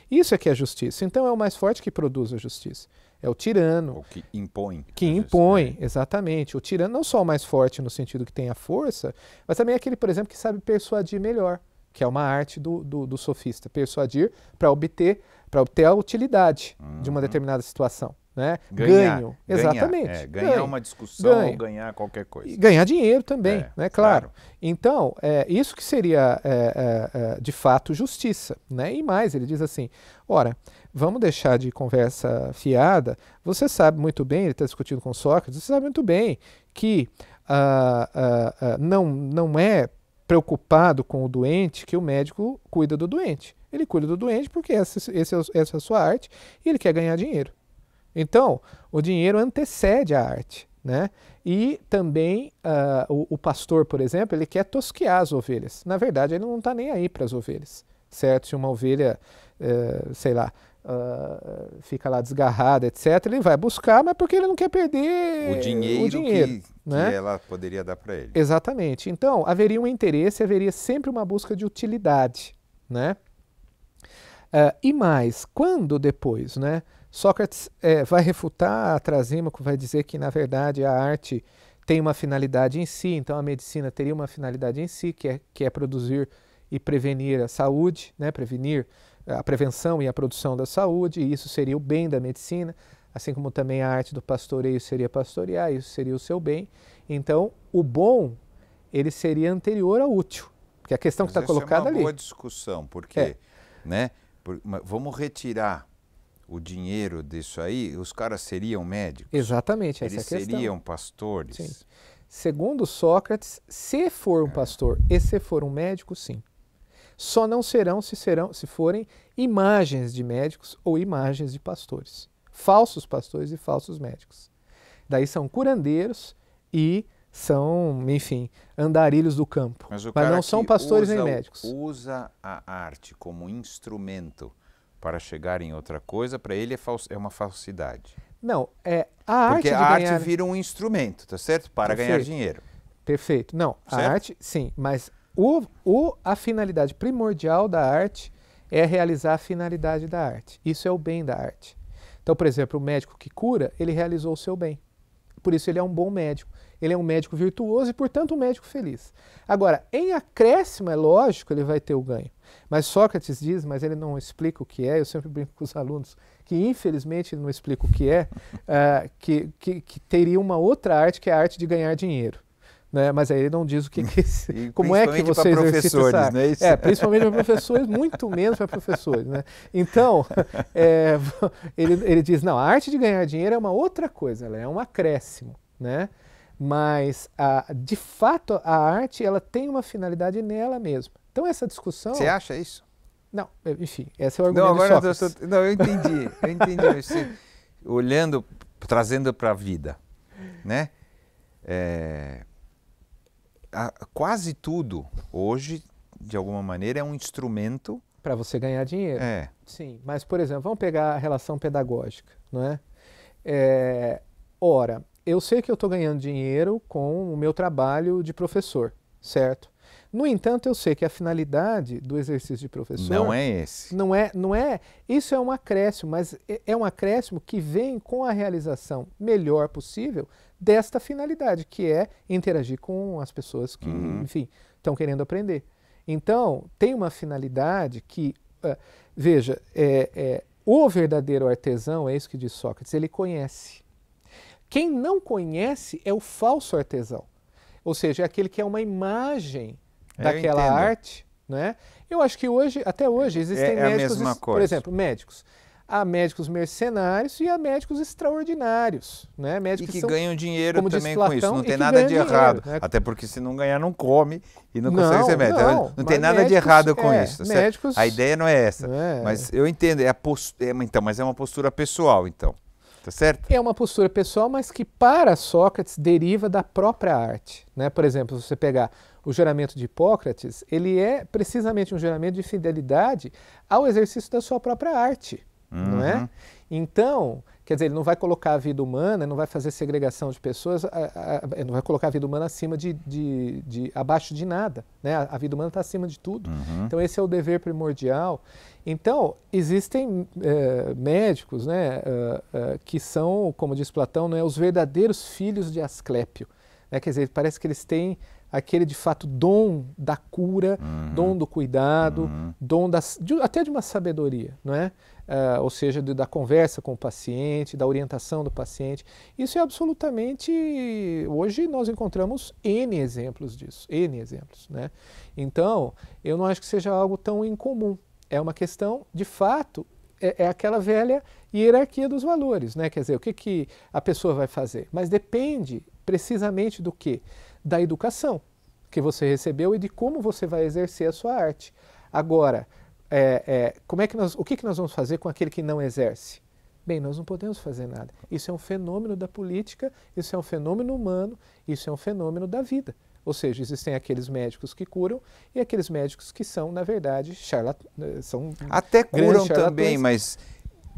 Isso é que é justiça. Então é o mais forte que produz a justiça. É o tirano. O que impõe. Né, que impõe, vezes, né? exatamente. O tirano não só o mais forte no sentido que tem a força, mas também é aquele, por exemplo, que sabe persuadir melhor, que é uma arte do, do, do sofista. Persuadir para obter, obter a utilidade uhum. de uma uhum. determinada situação. Né? Ganhar, Ganho, ganhar, é, exatamente. É, ganhar ganho, uma discussão ganho. ou ganhar qualquer coisa. E ganhar dinheiro também, é, né? Claro. claro. Então, é, isso que seria é, é de fato justiça, né? E mais, ele diz assim: ora, vamos deixar de conversa fiada. Você sabe muito bem, ele está discutindo com Sócrates, você sabe muito bem que ah, ah, ah, não, não é preocupado com o doente que o médico cuida do doente. Ele cuida do doente porque essa, é essa é a sua arte e ele quer ganhar dinheiro. Então, o dinheiro antecede a arte. Né? E também uh, o, o, pastor, por exemplo, ele quer tosquear as ovelhas. Na verdade, ele não está nem aí para as ovelhas, certo? Se uma ovelha, uh, sei lá, uh, fica lá desgarrada, etc., ele vai buscar, mas porque ele não quer perder o dinheiro, o dinheiro que, né? que ela poderia dar para ele. Exatamente. Então, haveria um interesse, haveria sempre uma busca de utilidade. Né? Uh, e mais, quando depois, né? Sócrates é, vai refutar a Trasímaco, vai dizer que, na verdade, a arte tem uma finalidade em si, então a medicina teria uma finalidade em si, que é, que é produzir e prevenir a saúde, né? prevenir a prevenção e a produção da saúde, e isso seria o bem da medicina, assim como também a arte do pastoreio seria pastorear, isso seria o seu bem. Então, o bom, ele seria anterior ao útil, que é a questão Mas que está colocada ali. é uma ali. boa discussão, porque, é. né, por, vamos retirar o dinheiro disso aí, os caras seriam médicos? Exatamente, essa Eles é a questão. seriam pastores? Sim. Segundo Sócrates, se for um é. pastor e se for um médico, sim só não serão se, serão se forem imagens de médicos ou imagens de pastores, falsos pastores e falsos médicos. Daí são curandeiros e são, enfim, andarilhos do campo, mas, mas não são pastores usa, nem médicos. Usa a arte como instrumento para chegar em outra coisa, para ele é, é, uma falsidade. Não, é a Porque arte. Porque a arte vira um instrumento, tá certo? Para Perfeito. ganhar dinheiro. Perfeito. Não, certo? a arte, sim, mas o, o, a finalidade primordial da arte é realizar a finalidade da arte. Isso é o bem da arte. Então, por exemplo, o médico que cura, ele realizou o seu bem. Por isso ele é um bom médico. Ele é um médico virtuoso e, portanto, um médico feliz. Agora, em acréscimo, é lógico, ele vai ter o ganho. Mas Sócrates diz, mas ele não explica o que é, eu sempre brinco com os alunos, que infelizmente ele não explica o que é, uh, que, que, que teria uma outra arte, que é a arte de ganhar dinheiro. Né? Mas aí ele não diz o que, que como é que você exercita essa... Né? Isso. É, principalmente para professores, muito menos para professores, né? Então, é, ele, ele diz, não, a arte de ganhar dinheiro é uma outra coisa, ela é um acréscimo, né? Mas, a, de fato, a arte, ela tem uma finalidade nela mesma. Então, essa discussão... Você acha isso? Não, é, enfim, esse é o argumento não, agora de Eu tô, não, eu entendi, eu entendi. Esse, olhando, trazendo para a vida, né? É, a, quase tudo hoje, de alguma maneira, é um instrumento. Para você ganhar dinheiro. É. Sim. Mas, por exemplo, vamos pegar a relação pedagógica, não é? é ora, eu sei que eu estou ganhando dinheiro com o meu trabalho de professor, certo? No entanto, eu sei que a finalidade do exercício de professor não é esse. Não é, não é. Isso é um acréscimo, mas é, é um acréscimo que vem com a realização melhor possível desta finalidade, que é interagir com as pessoas que, uhum. enfim, estão querendo aprender. Então, tem uma finalidade que, uh, veja, é, é, o verdadeiro artesão, é isso que diz Sócrates, ele conhece. Quem não conhece é o falso artesão, ou seja, é aquele que é uma imagem é, daquela arte. Né? Eu acho que hoje, até hoje, é, existem é, médicos. Por exemplo, médicos há médicos mercenários e há médicos extraordinários, né? Médicos e que são, ganham dinheiro também Platão, com isso, não tem nada de errado. Dinheiro, né? Até porque se não ganhar, não come e não, não consegue ser médico. Não, não tem nada médicos, de errado com é, isso. Médicos, a ideia não é essa. É. Mas eu entendo, é, post... é então, mas é uma postura pessoal, então. Tá certo? É uma postura pessoal, mas que para Sócrates deriva da própria arte. Né? Por exemplo, se você pegar o juramento de Hipócrates, ele é precisamente um juramento de fidelidade ao exercício da sua própria arte uhum. não é? Uhum. Então, quer dizer, ele não vai colocar a vida humana, não vai fazer segregação de pessoas, a, a, não vai colocar a vida humana acima de, de, de abaixo de nada, né? A, a vida humana está acima de tudo. Uhum. Então esse é o dever primordial. Então existem é, médicos, né, é, é, que são, como diz Platão, né, os verdadeiros filhos de Asclépio. Né? Quer dizer, parece que eles têm aquele de fato dom da cura, uhum. dom do cuidado, uhum. dom de, até de uma sabedoria, não é? Uh, ou seja, de, da conversa com o paciente, da orientação do paciente. Isso é absolutamente. Hoje nós encontramos N exemplos disso, N exemplos. Né? Então, eu não acho que seja algo tão incomum. É uma questão, de fato, é, é aquela velha hierarquia dos valores, né? Quer dizer, o que, que a pessoa vai fazer? Mas depende Precisamente do que? Da educação que você recebeu e de como você vai exercer a sua arte. Agora, é, é, como é que nós, o que, que nós vamos fazer com aquele que não exerce? Bem, nós não podemos fazer nada. Isso é um fenômeno da política, isso é um fenômeno humano, isso é um fenômeno da vida. Ou seja, existem aqueles médicos que curam e aqueles médicos que são, na verdade, charlatãos. Até curam também, mas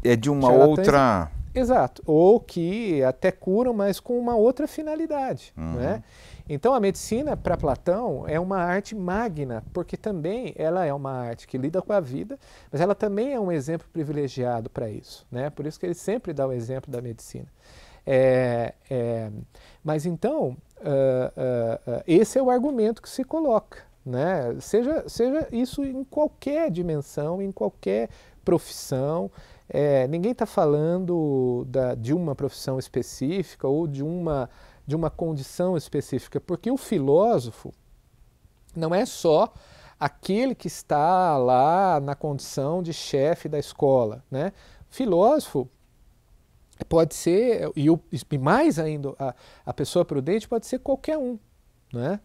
é de uma outra Exato. Ou que até curam, mas com uma outra finalidade. Uhum. Né? Então, a medicina, para Platão, é uma arte magna, porque também ela é uma arte que lida com a vida, mas ela também é um exemplo privilegiado para isso. Né? Por isso que ele sempre dá o exemplo da medicina. É, é, mas então, uh, uh, uh, esse é o argumento que se coloca. Né? Seja, seja isso em qualquer dimensão, em qualquer profissão. É, ninguém está falando da, de uma profissão específica ou de uma, de uma condição específica, porque o filósofo não é só aquele que está lá na condição de chefe da escola. Né? Filósofo pode ser, e, o, e mais ainda, a, a pessoa prudente pode ser qualquer um. Né?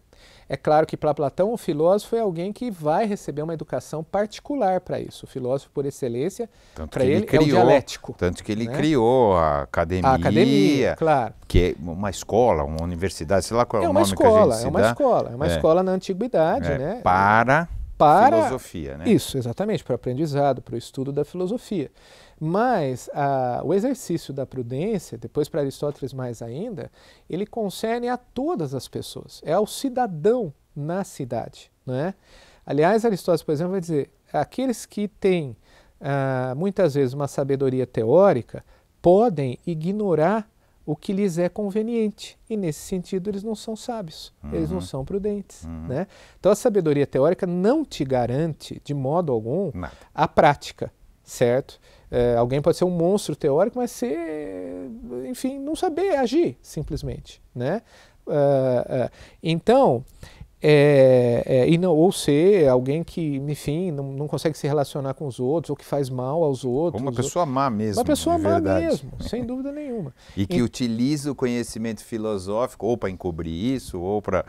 É claro que para Platão, o filósofo é alguém que vai receber uma educação particular para isso. O filósofo, por excelência, para ele, ele é criou, é o dialético. Tanto que ele né? criou a academia, a academia claro. que é uma escola, uma universidade, sei lá qual é, é o nome escola, que a gente É uma escola, é uma é. escola na antiguidade. É. Né? Para para filosofia, né? Isso, exatamente, para o aprendizado, para o estudo da filosofia. Mas a, o exercício da prudência, depois para Aristóteles mais ainda, ele concerne a todas as pessoas, é ao cidadão na cidade. Né? Aliás, Aristóteles, por exemplo, vai dizer: aqueles que têm ah, muitas vezes uma sabedoria teórica podem ignorar o que lhes é conveniente. E nesse sentido, eles não são sábios, uhum. eles não uhum. são prudentes. Uhum. Né? Então, a sabedoria teórica não te garante, de modo algum, Nada. a prática, certo? É, alguém pode ser um monstro teórico, mas ser, enfim, não saber agir simplesmente, né? Uh, uh, então, é, é, e não, ou ser alguém que, enfim, não, não, consegue se relacionar com os outros, ou que faz mal aos outros. Uma pessoa má mesmo. Uma pessoa má mesmo, sem dúvida nenhuma. e que e... utiliza o conhecimento filosófico ou para encobrir isso, ou para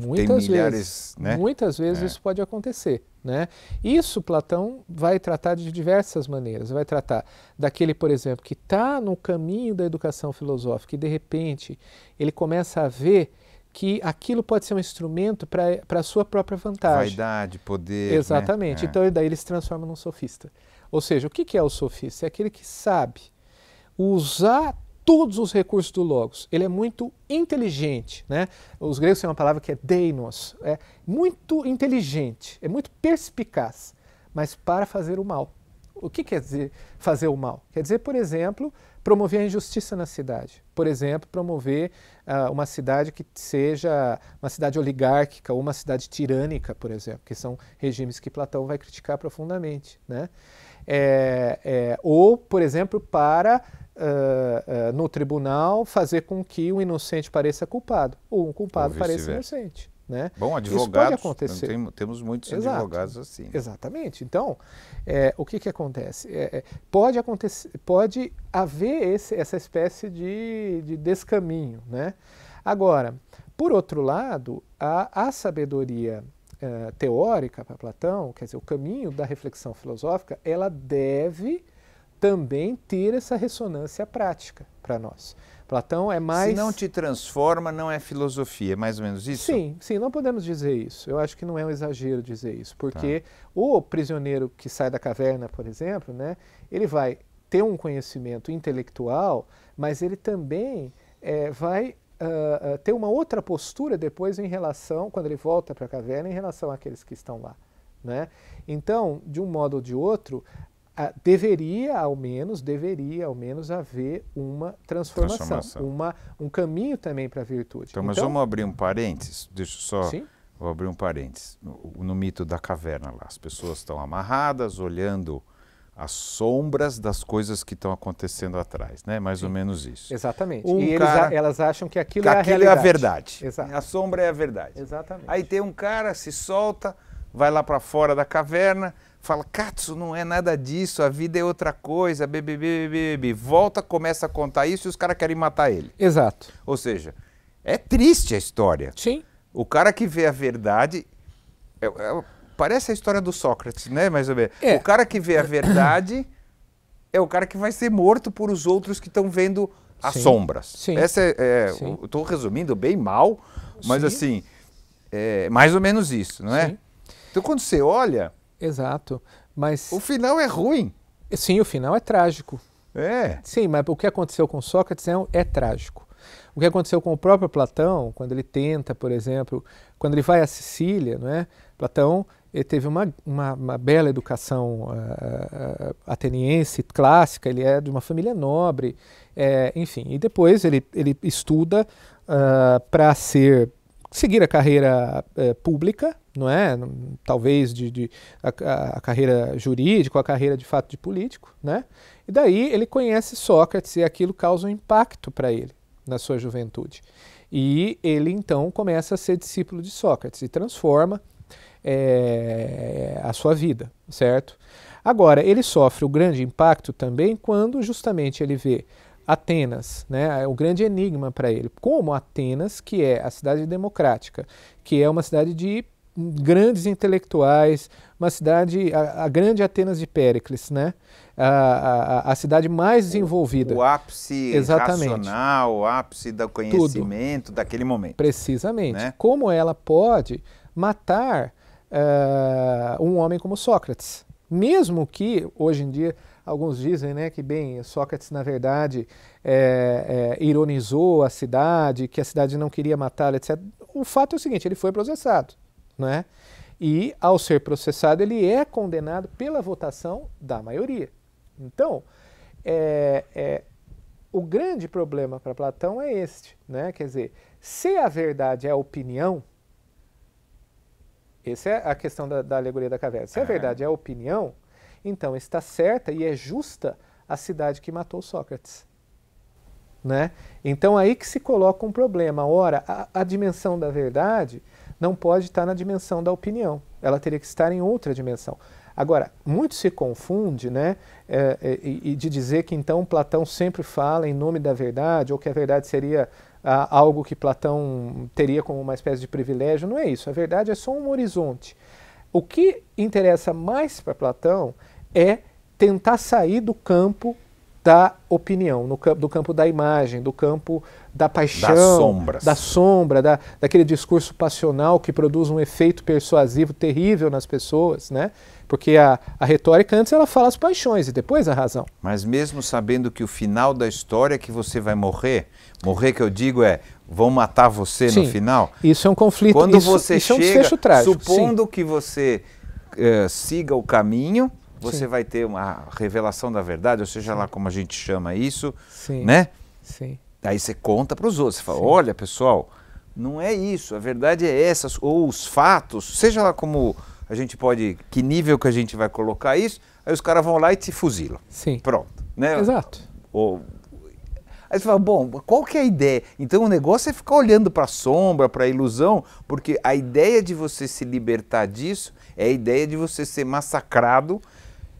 Muitas milhares, vezes, né? muitas vezes é. isso pode acontecer, né? Isso Platão vai tratar de diversas maneiras. Vai tratar daquele, por exemplo, que está no caminho da educação filosófica e de repente ele começa a ver que aquilo pode ser um instrumento para a sua própria vantagem. Vaidade, poder. Né? Exatamente. Né? É. Então daí ele se transforma num sofista. Ou seja, o que, que é o sofista? É aquele que sabe usar todos os recursos do Logos. Ele é muito inteligente, né? Os gregos têm uma palavra que é deinos, é muito inteligente, é muito perspicaz, mas para fazer o mal. O que quer dizer fazer o mal? Quer dizer, por exemplo, promover a injustiça na cidade. Por exemplo, promover uh, uma cidade que seja uma cidade oligárquica ou uma cidade tirânica, por exemplo, que são regimes que Platão vai criticar profundamente, né? É, é, ou, por exemplo, para uh, uh, no tribunal fazer com que o inocente pareça culpado ou um culpado ou pareça inocente. Né? Bom, advogados, Isso pode acontecer. Tem, temos muitos Exato. advogados assim. Né? Exatamente. Então, é, o que, que acontece? É, é, pode, acontecer, pode haver esse, essa espécie de, de descaminho. Né? Agora, por outro lado, a, a sabedoria eh, teórica para Platão, quer dizer, o caminho da reflexão filosófica, ela deve também ter essa ressonância prática para nós. Platão é mais. Se não te transforma, não é filosofia, é mais ou menos isso? Sim, sim, não podemos dizer isso. Eu acho que não é um exagero dizer isso, porque tá. o prisioneiro que sai da caverna, por exemplo, né, ele vai ter um conhecimento intelectual, mas ele também é, vai uh, ter uma outra postura depois em relação, quando ele volta para a caverna, em relação àqueles que estão lá. Né? Então, de um modo ou de outro, uh, deveria ao menos, deveria ao menos haver uma transformação, transformação. Uma, um caminho também para a virtude. Então, então, vamos abrir um parênteses, deixa eu só... Sim? Vou abrir um parênteses. No, no mito da caverna lá, as pessoas estão amarradas, olhando as sombras das coisas que estão acontecendo atrás, né? Mais Sim. ou menos isso. Exatamente. Um e cara, eles, elas acham que aquilo que é a aquilo é a verdade. Exato. A sombra é a verdade. Exatamente. Aí tem um cara se solta, vai lá para fora da caverna, fala: "Katsu, não é nada disso, a vida é outra coisa, bebe, bebe, bebe. Volta, começa a contar isso e os caras querem matar ele. Exato. Ou seja, é triste a história. Sim. O cara que vê a verdade é, é Parece a história do Sócrates, né? Mais ou menos. É. O cara que vê a verdade é o cara que vai ser morto por os outros que estão vendo as Sim. sombras. Sim. Essa é, é Sim. estou resumindo bem mal, mas Sim. assim é mais ou menos isso, não é? Então quando você olha, exato, mas o final é ruim. Sim, o final é trágico. É. Sim, mas o que aconteceu com Sócrates é, é trágico. O que aconteceu com o próprio Platão, quando ele tenta, por exemplo, quando ele vai à Sicília, não é? Platão ele teve uma, uma, uma bela educação uh, ateniense, clássica, ele é de uma família nobre, é, enfim. E depois ele, ele estuda uh, ah, para ser seguir a carreira uh, pública, não é? Talvez de, de a, a, carreira jurídica, a carreira de fato de político, né? E daí ele conhece Sócrates e aquilo causa um impacto para ele na sua juventude. E ele então começa a ser discípulo de Sócrates e transforma é, a sua vida, certo? Agora, ele sofre o grande impacto também quando justamente ele vê Atenas, né, o grande enigma para ele. Como Atenas, que é a cidade democrática, que é uma cidade de grandes intelectuais, uma cidade, a, a grande Atenas de Péricles, né? A, a, a cidade mais desenvolvida. O, o, ápice Exatamente. racional, o ápice do conhecimento Tudo. daquele momento. Precisamente. Né? Como ela pode matar uh, um homem como Sócrates. Mesmo que, hoje em dia, alguns dizem né, que, bem, Sócrates, na verdade, é, é, ironizou a cidade, que a cidade não queria matá-lo, etc. O fato é o seguinte, ele foi processado, né? E, ao ser processado, ele é condenado pela votação da maioria. Então, é, é o grande problema para Platão é este, né? Quer dizer, se a verdade é a opinião, essa é a questão da, da alegoria da caverna. Se é a ah. verdade é a opinião, então está certa e é justa a cidade que matou Sócrates. Né? Então aí que se coloca um problema. Ora, a, a, dimensão da verdade não pode estar na dimensão da opinião. Ela teria que estar em outra dimensão. Agora, muito se confunde, né, é, é, e de dizer que então Platão sempre fala em nome da verdade ou que a verdade seria ah, algo que Platão teria como uma espécie de privilégio. Não é isso. A verdade é só um horizonte. O que interessa mais para Platão é tentar sair do campo da opinião, no campo, do campo da imagem, do campo da paixão, das sombras. da sombra, da, daquele discurso passional que produz um efeito persuasivo terrível nas pessoas, né? Porque a, a retórica antes ela fala as paixões e depois a razão. Mas mesmo sabendo que o final da história é que você vai morrer, Morrer que eu digo é vão matar você Sim, no final. Isso é um conflito. Quando isso, você isso chega, é um trágico, supondo Sim. que você uh, siga o caminho, você Sim. vai ter uma revelação da verdade, ou seja lá como a gente chama isso, né? Sim. Aí você conta para os outros, você fala, olha pessoal, não é isso, a verdade é essa, ou os fatos, seja lá como a gente pode, que nível que a gente vai colocar isso, aí os caras vão lá e te fuzilam. Sim. Pronto. Né? Exato. Ou, Aí você fala, bom, qual que é a ideia? Então o negócio é ficar olhando para a sombra, para a ilusão, porque a ideia de você se libertar disso é a ideia de você ser massacrado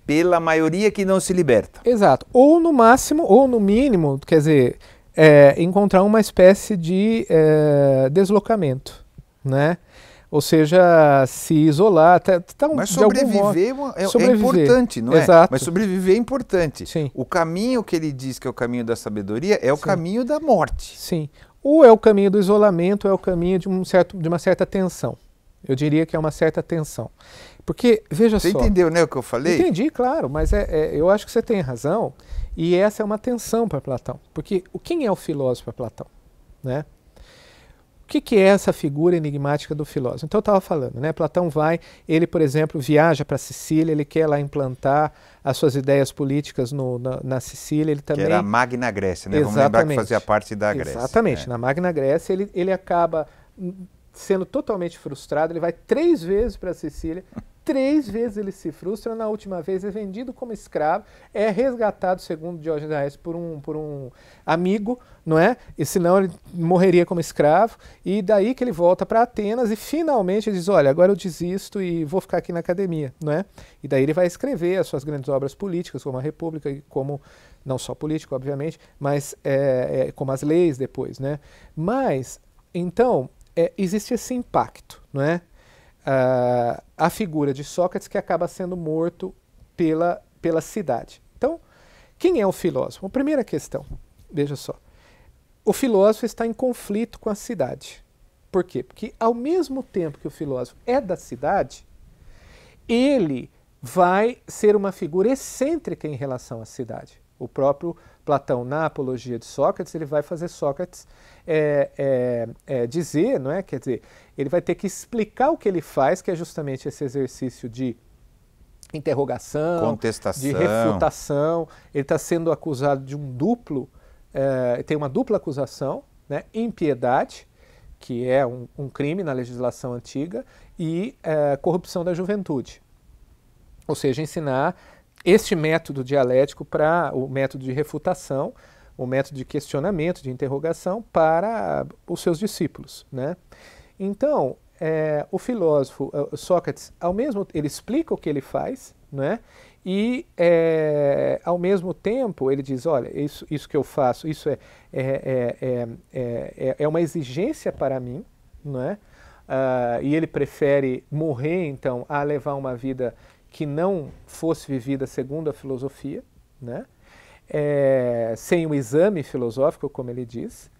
pela maioria que não se liberta. Exato. Ou no máximo, ou no mínimo, quer dizer, é, encontrar uma espécie de é, deslocamento, né? ou seja, se isolar, até tá um, Mas sobreviver, modo, é, é, é sobreviver, é, importante, não é? Exato. é? Mas sobreviver é importante. Sim. O caminho que ele diz que é o caminho da sabedoria é o Sim. caminho da morte. Sim. Ou é o caminho do isolamento, ou é o caminho de, um certo, de uma certa tensão. Eu diria que é uma certa tensão. Porque, veja você só. Você entendeu né, o que eu falei? Entendi, claro, mas é, é, eu acho que você tem razão. E essa é uma tensão para Platão. Porque quem é o filósofo para Platão? Né? O que, que é essa figura enigmática do filósofo? Então eu estava falando, né? Platão vai, ele, por exemplo, viaja para Sicília, ele quer lá implantar as suas ideias políticas no, na, na, Sicília. Ele também... Que era a Magna Grécia, né? Exatamente. Vamos lembrar que fazia parte da Grécia. Exatamente, né? na Magna Grécia ele, ele acaba hum, sendo totalmente frustrado, ele vai três vezes para Sicília, Três vezes ele se frustra, na última vez é vendido como escravo, é resgatado, segundo Diógenes Reis, por um, por um amigo, não é? E senão ele morreria como escravo. E daí que ele volta para Atenas e finalmente diz: Olha, agora eu desisto e vou ficar aqui na academia, não é? E daí ele vai escrever as suas grandes obras políticas, como a República e como não só político, obviamente, mas é, é, como as leis depois, né? Mas então é, existe esse impacto, não é? uh, a figura de Sócrates que acaba sendo morto pela, pela cidade. Então, quem é o filósofo? A primeira questão, veja só. O filósofo está em conflito com a cidade. Por quê? Porque ao mesmo tempo que o filósofo é da cidade, ele vai ser uma figura excêntrica em relação à cidade. O próprio Platão na Apologia de Sócrates, ele vai fazer Sócrates é, é, é, dizer, não é? Quer dizer, ele vai ter que explicar o que ele faz, que é justamente esse exercício de interrogação, Contestação. de refutação. Ele está sendo acusado de um duplo, é, tem uma dupla acusação, né? impiedade, que é um, um crime na legislação antiga, e é, corrupção da juventude. Ou seja, ensinar este método dialético para o método de refutação, o método de questionamento, de interrogação para os seus discípulos, né? Então, é, o filósofo Sócrates, ao mesmo ele explica o que ele faz, né? E é, ao mesmo tempo ele diz, olha, isso, isso que eu faço, isso é, é, é, é uma exigência para mim, não é? Uh, e ele prefere morrer então a levar uma vida que não fosse vivida segundo a filosofia, né? É, sem o um exame filosófico, como ele diz.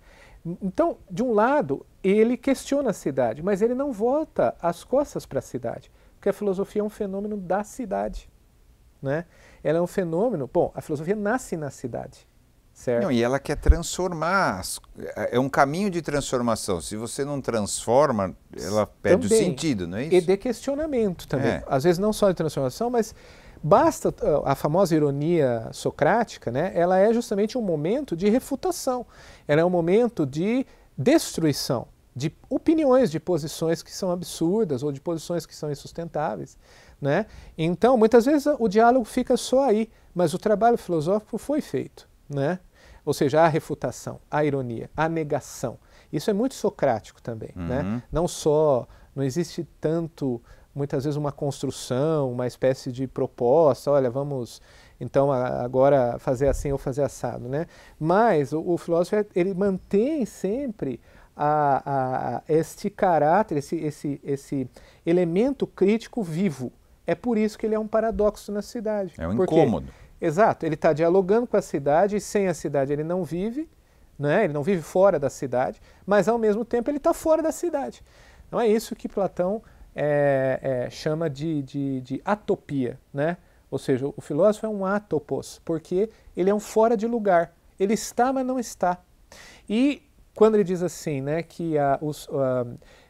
Então, de um lado, ele questiona a cidade, mas ele não volta as costas para a cidade, porque a filosofia é um fenômeno da cidade. Né? Ela é um fenômeno, bom, a filosofia nasce na cidade. Certo. Não, e ela quer transformar. É, é um caminho de transformação. Se você não transforma, ela perde também. o sentido, não é isso? E de questionamento também. É. Às vezes não só de transformação, mas basta ah, a famosa ironia socrática, né? Ela é justamente um momento de refutação. Ela é um momento de destruição de opiniões, de posições que são absurdas ou de posições que são insustentáveis, né? Então, muitas vezes o diálogo fica só aí, mas o trabalho filosófico foi feito, né? Ou seja, a refutação, a ironia, a negação. Isso é muito socrático também, né? uhum. né? Não só não existe tanto muitas vezes uma construção, uma espécie de proposta, olha, vamos então agora fazer assim ou fazer assado, né? Mas o, o filósofo é, ele mantém sempre a, a, este caráter, esse, esse, esse elemento crítico vivo. É por isso que ele é um paradoxo na cidade. É um incômodo. Exato, ele está dialogando com a cidade e sem a cidade ele não vive, né? ele não vive fora da cidade, mas ao mesmo tempo ele está fora da cidade. Então é isso que Platão é, é, chama de, de, de atopia, né? ou seja, o filósofo é um atopos, porque ele é um fora de lugar, ele está, mas não está. E quando ele diz assim, né, que a, os, a,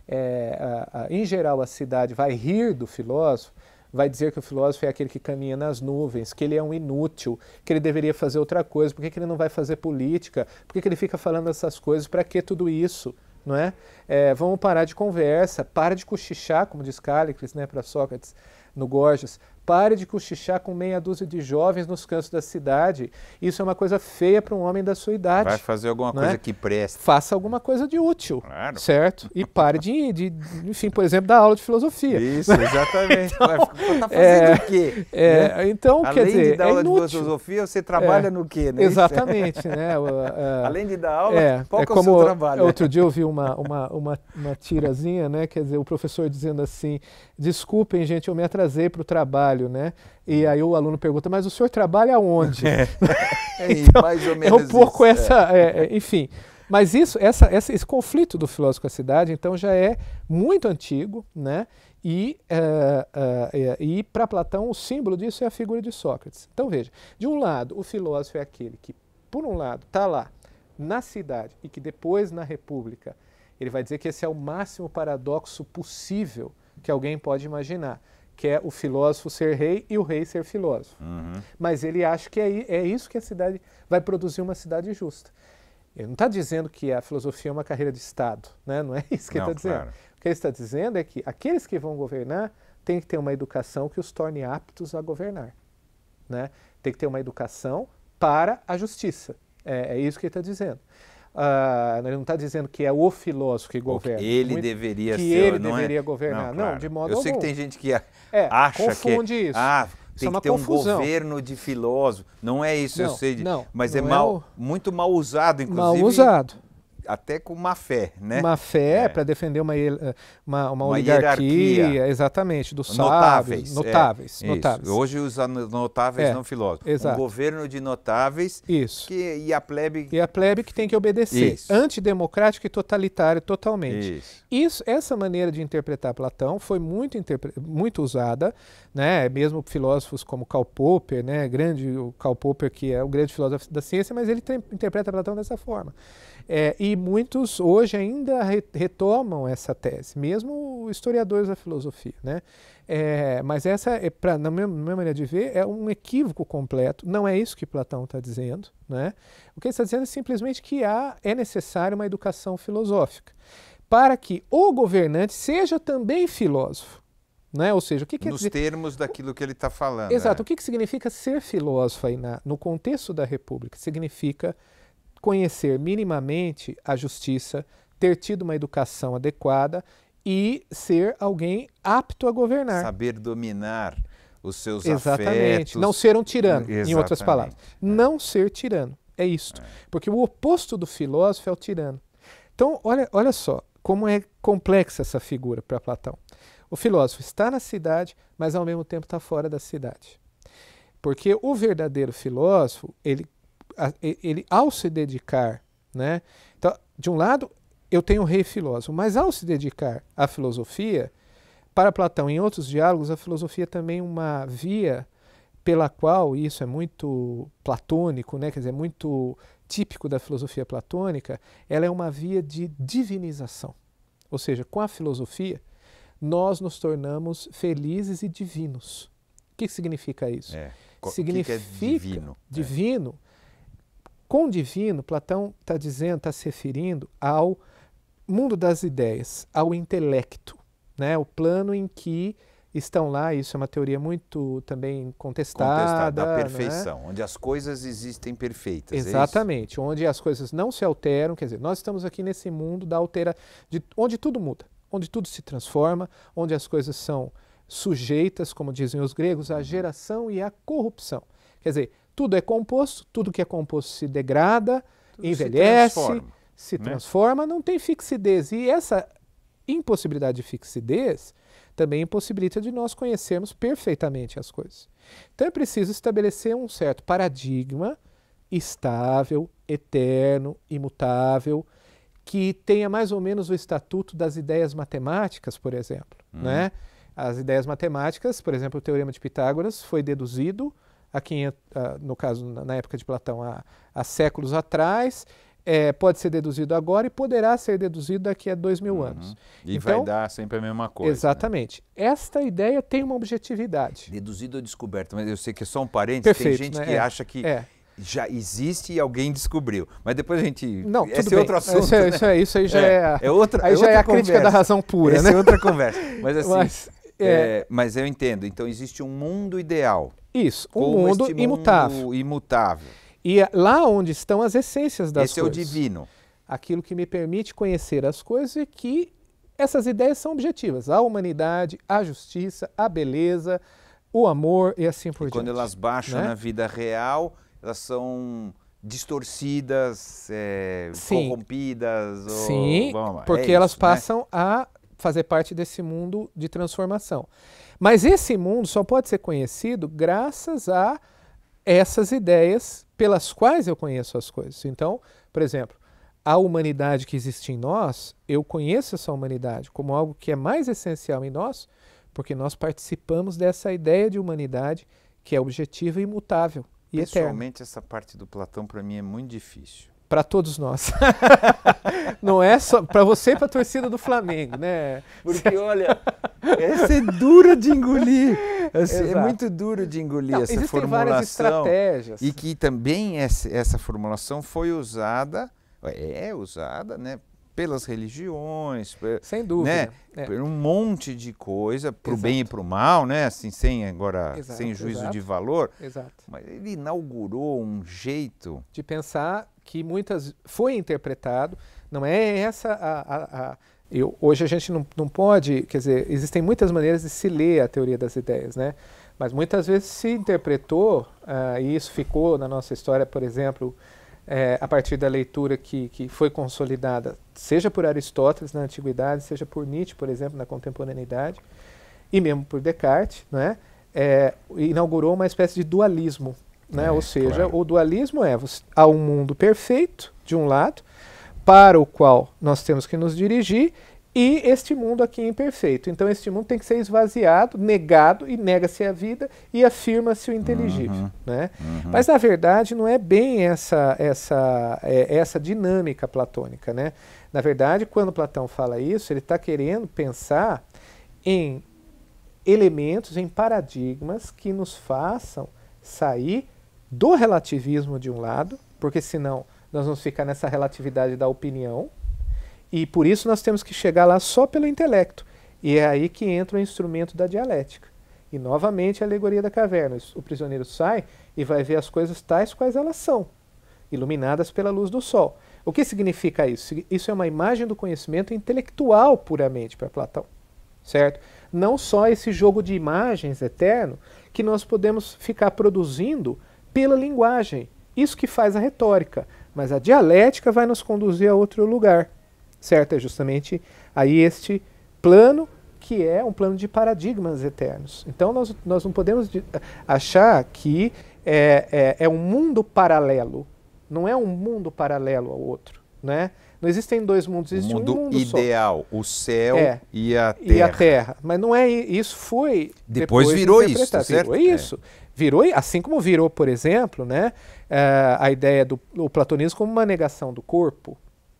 é, a, em geral a cidade vai rir do filósofo, vai dizer que o filósofo é aquele que caminha nas nuvens, que ele é um inútil, que ele deveria fazer outra coisa, por que, que ele não vai fazer política, por que, que ele fica falando essas coisas, para que tudo isso? Não é? é? vamos parar de conversa, para de cochichar, como diz Calicles né, para Sócrates no Gorgias, Pare de cochichar com meia dúzia de jovens nos cantos da cidade. Isso é uma coisa feia para um homem da sua idade. Vai fazer alguma coisa é? que preste. Faça alguma coisa de útil, claro. certo? E pare de, de, enfim, por exemplo, dar aula de filosofia. Isso, exatamente. então, você está fazendo é, o quê? É, né? Então, Além quer dizer, de dar é aula de filosofia, você trabalha é, no quê? Né? Exatamente. né? O, Além de dar aula, é, qual é, o seu trabalho? Outro dia eu vi uma, uma, uma, uma tirazinha, né? quer dizer, o professor dizendo assim, desculpem, gente, eu me atrasei para o trabalho trabalho, né? E hum. aí o aluno pergunta, mas o senhor trabalha onde? É, então, mais ou menos. É um pouco isso, é. essa. É. É, enfim. Mas isso, essa, essa, esse conflito do filósofo com a cidade, então, já é muito antigo, né? E, uh, uh, e para Platão, o símbolo disso é a figura de Sócrates. Então, veja: de um lado, o filósofo é aquele que, por um lado, está lá na cidade e que depois na República, ele vai dizer que esse é o máximo paradoxo possível que alguém pode imaginar que é o filósofo ser rei e o rei ser filósofo. Uhum. Mas ele acha que é, é isso que a cidade vai produzir uma cidade justa. Ele não está dizendo que a filosofia é uma carreira de Estado, né? não é isso que tá não, ele está dizendo. Claro. O que ele está dizendo é que aqueles que vão governar têm que ter uma educação que os torne aptos a governar. Né? Tem que ter uma educação para a justiça. É, é isso que ele está dizendo. Uh, ele não está dizendo que é o filósofo que governa. Que ele muito, deveria que ser. ele não é? deveria é, governar. Não, claro. não, de modo algum. Eu sei algum. que tem gente que é, acha é. confunde que... isso. Ah, é tem isso que é ter confusão. um governo de filósofo. Não é isso, não, eu sei. De, não, mas não é, mal, o... muito mal usado, inclusive. Mal usado até com má fé, né? Má fé é. para defender uma, eh, uma, uma, uma oligarquia, hierarquia. exatamente, dos notáveis, notáveis, é, notáveis. Hoje os notáveis é, não filósofos. Exato. Um governo de notáveis isso. Que, e a plebe... E a plebe que tem que obedecer. Isso. Antidemocrático e totalitário totalmente. Isso. isso. Essa maneira de interpretar Platão foi muito, muito usada né? Mesmo filósofos como Karl Popper, né? Grande o Karl Popper que é o grande filósofo da ciência, mas ele interpreta Platão dessa forma. É, e muitos hoje ainda re retomam essa tese, mesmo historiadores da filosofia, né? É, mas essa, é pra, na, minha, na minha maneira de ver, é um equívoco completo. Não é isso que Platão está dizendo, né? O que ele está dizendo é simplesmente que há é necessária uma educação filosófica para que o governante seja também filósofo. Né? Ou seja, o que, que Nos termos daquilo que ele está falando. Exato. É. O que, que significa ser filósofo aí na, no contexto da República? Significa conhecer minimamente a justiça, ter tido uma educação adequada e ser alguém apto a governar. Saber dominar os seus Exatamente. afetos. Não ser um tirano, Exatamente. em outras palavras. É. Não ser tirano. É isto. É. Porque o oposto do filósofo é o tirano. Então, olha, olha só como é complexa essa figura para Platão. O filósofo está na cidade, mas ao mesmo tempo está fora da cidade. Porque o verdadeiro filósofo, ele, ele ao se dedicar, né? Então, de um lado, eu tenho o rei filósofo, mas ao se dedicar à filosofia, para Platão, em outros diálogos, a filosofia é também uma via pela qual, e isso é muito platônico, né? quer dizer, muito típico da filosofia platônica, ela é uma via de divinização. Ou seja, com a filosofia, nós nos tornamos felizes e divinos. O que significa isso? É. Significa que que é divino. divino é. Com divino, Platão está dizendo, está se referindo ao mundo das ideias, ao intelecto, né? o plano em que estão lá, isso é uma teoria muito também contestada. Contestada, a né? perfeição, né? onde as coisas existem perfeitas. É Exatamente, é onde as coisas não se alteram, quer dizer, nós estamos aqui nesse mundo da altera, de, onde tudo muda onde tudo se transforma, onde as coisas são sujeitas, como dizem os gregos, à uhum. geração e à corrupção. Quer dizer, tudo é composto, tudo que é composto se degrada, tudo envelhece, se transforma, se né? transforma, não tem fixidez. E essa impossibilidade de fixidez também impossibilita de nós conhecermos perfeitamente as coisas. Então é preciso estabelecer um certo paradigma estável, eterno, imutável, que tenha mais ou menos o estatuto das ideias matemáticas, por exemplo. Uhum. Né? As ideias matemáticas, por exemplo, o Teorema de Pitágoras foi deduzido, a 500, a, no caso, na época de Platão, há, há séculos atrás, é, pode ser deduzido agora e poderá ser deduzido daqui a dois mil uhum. anos. E então, vai dar sempre a mesma coisa. Né? Exatamente. Né? Esta ideia tem uma objetividade. Deduzido ou descoberto, mas eu sei que é só um parênteses, Perfeito, tem gente né? que é. acha que é já existe e alguém descobriu. Mas depois a gente. Não, Esse é outro é- assunto. Isso, é, né? isso, é, isso aí já é, é, é outra. Aí é já outra é a conversa. crítica da razão pura, Essa é né? é outra conversa. Mas assim. Mas, mas, eu entendo. Então existe um mundo ideal. Isso, um mundo, mundo imutável. imutável. E lá onde estão as essências das Esse coisas. Esse é o divino. Aquilo que me permite conhecer as coisas e que essas ideias são objetivas. A humanidade, a justiça, a beleza, o amor e assim por e diante. Quando elas baixam né? na vida real, elas são distorcidas, é, Sim. corrompidas. Ou... Sim, é porque é elas né? passam né? a fazer parte desse mundo de transformação. Mas esse mundo só pode ser conhecido graças a essas ideias pelas quais eu conheço as coisas. Então, por exemplo, a humanidade que existe em nós, eu conheço essa humanidade como algo que é mais essencial em nós, porque nós participamos dessa ideia de humanidade que é objetiva e imutável e Pessoalmente, essa parte do Platão para mim é muito difícil. Para todos nós. Não é só para você e para a torcida do Flamengo, né? Porque olha, essa é dura de engolir. é muito duro de engolir Não, essa existem formulação. várias estratégias. E que também essa, essa formulação foi usada, é, é usada, né, pelas religiões, sem dúvida, né? é. por um monte de coisa, para o bem e para o mal, né? Assim, sem agora, exato, sem juízo exato, de valor. Exato. Mas ele inaugurou um jeito de pensar que muitas foi interpretado. Não é essa a, a, a eu, hoje a gente não, não pode, quer dizer, existem muitas maneiras de se ler a teoria das ideias, né? Mas muitas vezes se interpretou uh, e isso ficou na nossa história, por exemplo é, a partir da leitura que, que foi consolidada, seja por Aristóteles na Antiguidade, seja por Nietzsche, por exemplo, na contemporaneidade, e mesmo por Descartes, né, é, inaugurou uma espécie de dualismo. Né? É, Ou seja, claro. o dualismo é há um mundo perfeito, de um lado, para o qual nós temos que nos dirigir, e este mundo aqui é imperfeito. Então, este mundo tem que ser esvaziado, negado, e nega-se a vida e afirma-se o inteligível. Uhum. Né? Uhum. Mas, na verdade, não é bem essa, essa, é, essa dinâmica platônica. Né? Na verdade, quando Platão fala isso, ele está querendo pensar em elementos, em paradigmas que nos façam sair do relativismo de um lado, porque senão nós vamos ficar nessa relatividade da opinião, e por isso nós temos que chegar lá só pelo intelecto. E é aí que entra o instrumento da dialética. E novamente a alegoria da caverna. O prisioneiro sai e vai ver as coisas tais quais elas são, iluminadas pela luz do sol. O que significa isso? Isso é uma imagem do conhecimento intelectual puramente para Platão, certo? Não só esse jogo de imagens eterno que nós podemos ficar produzindo pela linguagem. Isso que faz a retórica, mas a dialética vai nos conduzir a outro lugar certo? É justamente aí este plano que é um plano de paradigmas eternos. Então nós, nós não podemos eh, achar que é, é, é um mundo paralelo, não é um mundo paralelo ao outro, né? Não existem dois mundos, existe o mundo um mundo ideal, só. o céu é, e a terra. E a terra, mas não é isso, foi depois, depois virou isso, tá certo? Virou é. isso. É. Virou, assim como virou, por exemplo, né, a ideia do platonismo como uma negação do corpo,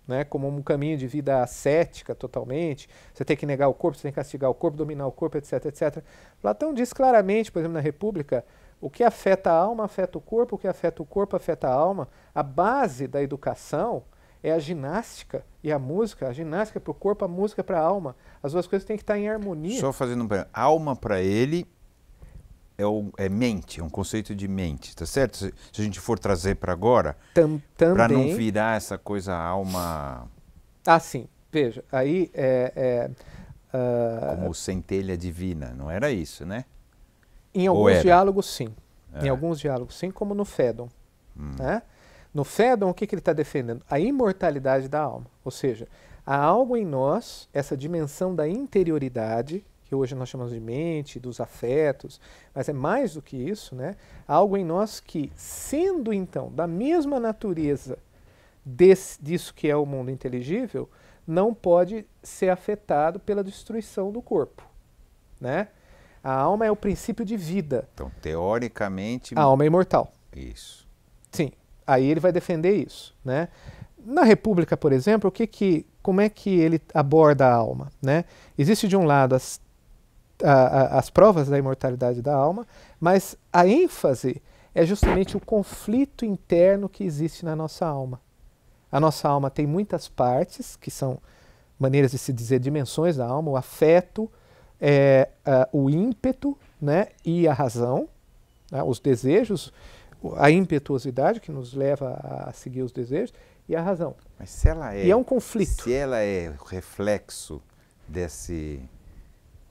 né, como um caminho de vida ascética totalmente, você tem que negar o corpo, você tem que castigar o corpo, dominar o corpo, etc, etc. Platão diz claramente, por exemplo, na República, o que afeta a alma afeta o corpo, o que afeta o corpo afeta a alma. A base da educação é a ginástica e a música. A ginástica é para o corpo, a música é para a alma. As duas coisas têm que estar em harmonia. Só fazendo um alma para ele é, o, é mente, é um conceito de mente, tá certo? Se, se a gente for trazer para agora, Tam, para não virar essa coisa alma. Ah, sim. Veja, aí é. é uh... Como centelha divina, não era isso, né? Em alguns diálogos, sim. É. Em alguns diálogos, sim, como no Fedon. Hum. Né? No Fedon, o que, que ele está defendendo? A imortalidade da alma. Ou seja, há algo em nós, essa dimensão da interioridade, que hoje nós chamamos de mente, dos afetos, mas é mais do que isso, né? Algo em nós que, sendo então da mesma natureza desse, disso que é o mundo inteligível, não pode ser afetado pela destruição do corpo, né? A alma é o princípio de vida. Então, teoricamente, a alma é imortal. Isso. Sim. Aí ele vai defender isso, né? Na República, por exemplo, o que que, como é que ele aborda a alma, né? Existe de um lado as a, a, as provas da imortalidade da alma, mas a ênfase é justamente o conflito interno que existe na nossa alma. A nossa alma tem muitas partes, que são maneiras de se dizer dimensões da alma, o afeto, é, a, o ímpeto né, e a razão, né, os desejos, a impetuosidade que nos leva a seguir os desejos e a razão. Mas se ela é, e é um conflito. Se ela é reflexo desse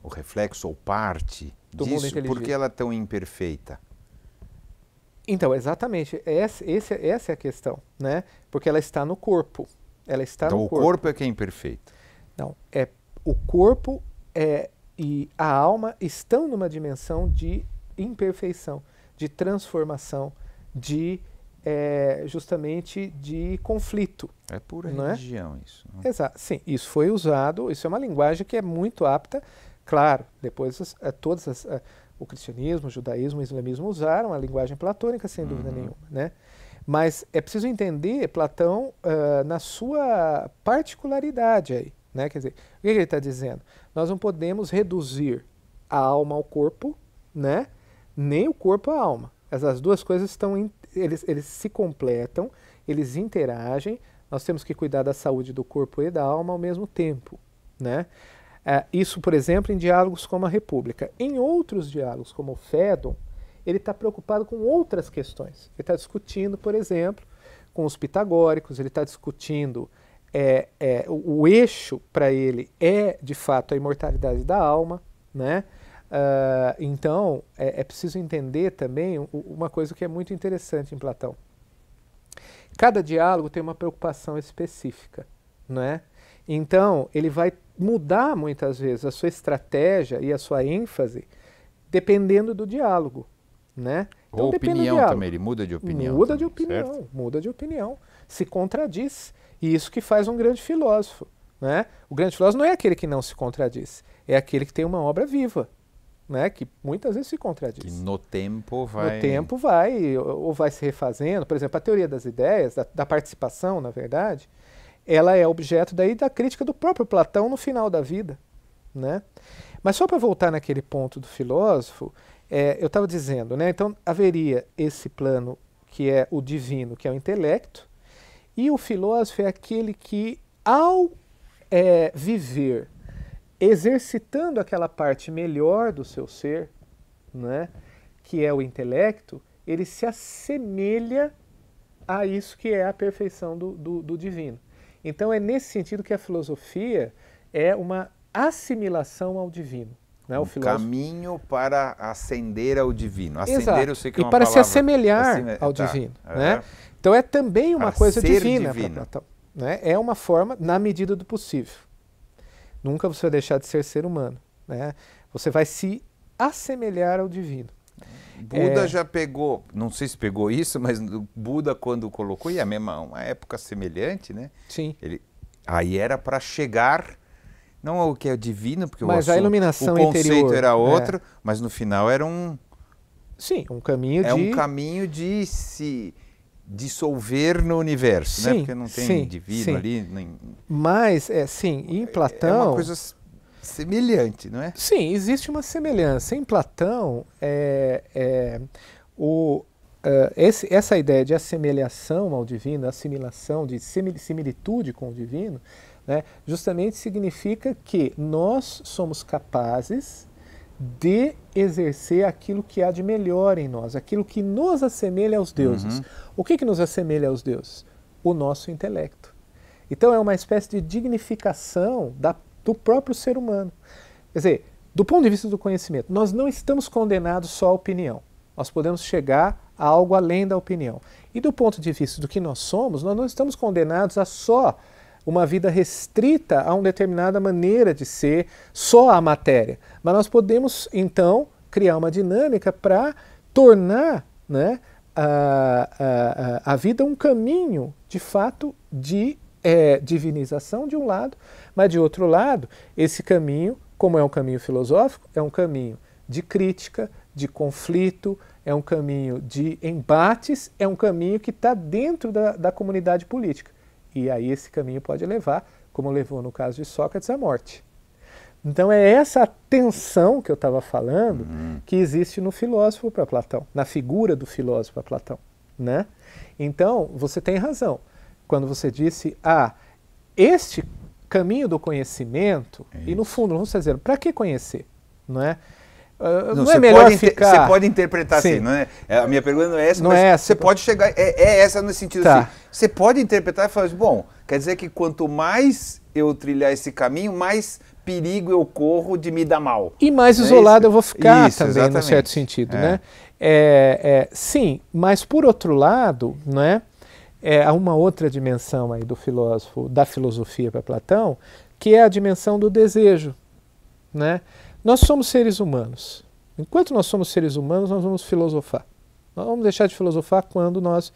o reflexo ou parte do disso, porque ela é tão imperfeita? Então, exatamente. Essa, esse, essa é a questão, né? Porque ela está no corpo. Ela está então, no corpo. o corpo é que é imperfeito. Não, é o corpo é, e a alma estão numa dimensão de imperfeição, de transformação, de é, justamente de conflito. É pura é? religião é? isso. Né? Exato. Sim, isso foi usado. Isso é uma linguagem que é muito apta Claro, depois as, a, eh, todas as, a, eh, o cristianismo, o judaísmo, o islamismo usaram a linguagem platônica, sem dúvida uhum. nenhuma. Né? Mas é preciso entender Platão uh, na sua particularidade aí. Né? Quer dizer, o que ele está dizendo? Nós não podemos reduzir a alma ao corpo, né? nem o corpo à alma. As, duas coisas estão in, eles, eles se completam, eles interagem. Nós temos que cuidar da saúde do corpo e da alma ao mesmo tempo. Né? É, isso, por exemplo, em diálogos como a República. Em outros diálogos, como o Fedon, ele está preocupado com outras questões. Ele está discutindo, por exemplo, com os pitagóricos, ele está discutindo é, é, o, o, eixo para ele é, de fato, a imortalidade da alma. Né? Uh, então, é, é, preciso entender também uma coisa que é muito interessante em Platão. Cada diálogo tem uma preocupação específica. Né? Então, ele vai mudar muitas vezes a sua estratégia e a sua ênfase dependendo do diálogo, né? Então, Ou opinião também, ele muda de opinião. Muda também, de opinião, certo? muda de opinião. Se contradiz. E isso que faz um grande filósofo. Né? O grande filósofo não é aquele que não se contradiz, é aquele que tem uma obra viva, né? que muitas vezes se contradiz. Que no tempo vai. No tempo vai, ou vai se refazendo. Por exemplo, a teoria das ideias, da, da participação, na verdade, ela é objeto daí da crítica do próprio Platão no final da vida. Né? Mas só para voltar naquele ponto do filósofo, é, eu estava dizendo, né, então haveria esse plano que é o divino, que é o intelecto, e o filósofo é aquele que, ao é, viver exercitando aquela parte melhor do seu ser, né, que é o intelecto, ele se assemelha a isso que é a perfeição do, do, do divino. Então é nesse sentido que a filosofia é uma assimilação ao divino. Né? O um filósofo... caminho para ascender ao divino. Ascender Exato. eu sei que é uma E para palavra... se assemelhar Assime... ao tá. divino. É. Né? Então é também uma a coisa divina. Pra, tá, tá, tá, né? É uma forma na medida do possível. Nunca você vai deixar de ser ser humano. Né? Você vai se assemelhar ao divino. Buda é... já pegou, não sei se pegou isso, mas Buda quando colocou, e a mesma uma época semelhante, né? Sim. Ele, aí era para chegar não ao que é divino, porque mas o, assunto, a iluminação o conceito interior, era é. outro, é. mas no final era um Sim, um caminho é de É um caminho de se dissolver no universo, né? sim, né? Porque não tem sim, divino sim. ali, nem... Mas é sim, em Platão é, é uma coisa Semelhante, não é? Sim, existe uma semelhança. Em Platão, é, é, o, Uh, esse, essa ideia de assemelhação ao divino, assimilação, de similitude com o divino, né, justamente significa que nós somos capazes de exercer aquilo que há de melhor em nós, aquilo que nos assemelha aos deuses. Uhum. O que, que nos assemelha aos deuses? O nosso intelecto. Então é uma espécie de dignificação da do próprio ser humano. Quer dizer, do ponto de vista do conhecimento, nós não estamos condenados só à opinião. Nós podemos chegar a algo além da opinião. E do ponto de vista do que nós somos, nós não estamos condenados a só uma vida restrita a uma determinada maneira de ser, só a matéria. Mas nós podemos, então, criar uma dinâmica para tornar né, a, a, a vida um caminho, de fato, de é divinização de um lado, mas de outro lado, esse caminho, como é um caminho filosófico, é um caminho de crítica, de conflito, é um caminho de embates, é um caminho que está dentro da, da comunidade política. E aí esse caminho pode levar, como levou no caso de Sócrates, à morte. Então é essa tensão que eu estava falando uhum. que existe no filósofo para Platão, na figura do filósofo para Platão, né? Então você tem razão quando você disse, ah, este caminho do conhecimento, é e no fundo, vamos dizer, para que conhecer? Não é? Ah, não, não é melhor pode ficar... Você pode interpretar assim, Sim. assim, não é? é? A minha pergunta não é essa, não mas é essa. você pode chegar... É, é essa no sentido tá. assim, você pode interpretar e falar assim, bom, quer dizer que quanto mais eu trilhar esse caminho, mais perigo eu corro de me dar mal. E mais não é isolado é eu vou ficar isso, também, exatamente. certo sentido, é. né? sim, mas por outro lado, não é é, há uma outra dimensão aí do filósofo, da filosofia para Platão, que é a dimensão do desejo. Né? Nós somos seres humanos. Enquanto nós somos seres humanos, nós vamos filosofar. Nós vamos deixar de filosofar quando nós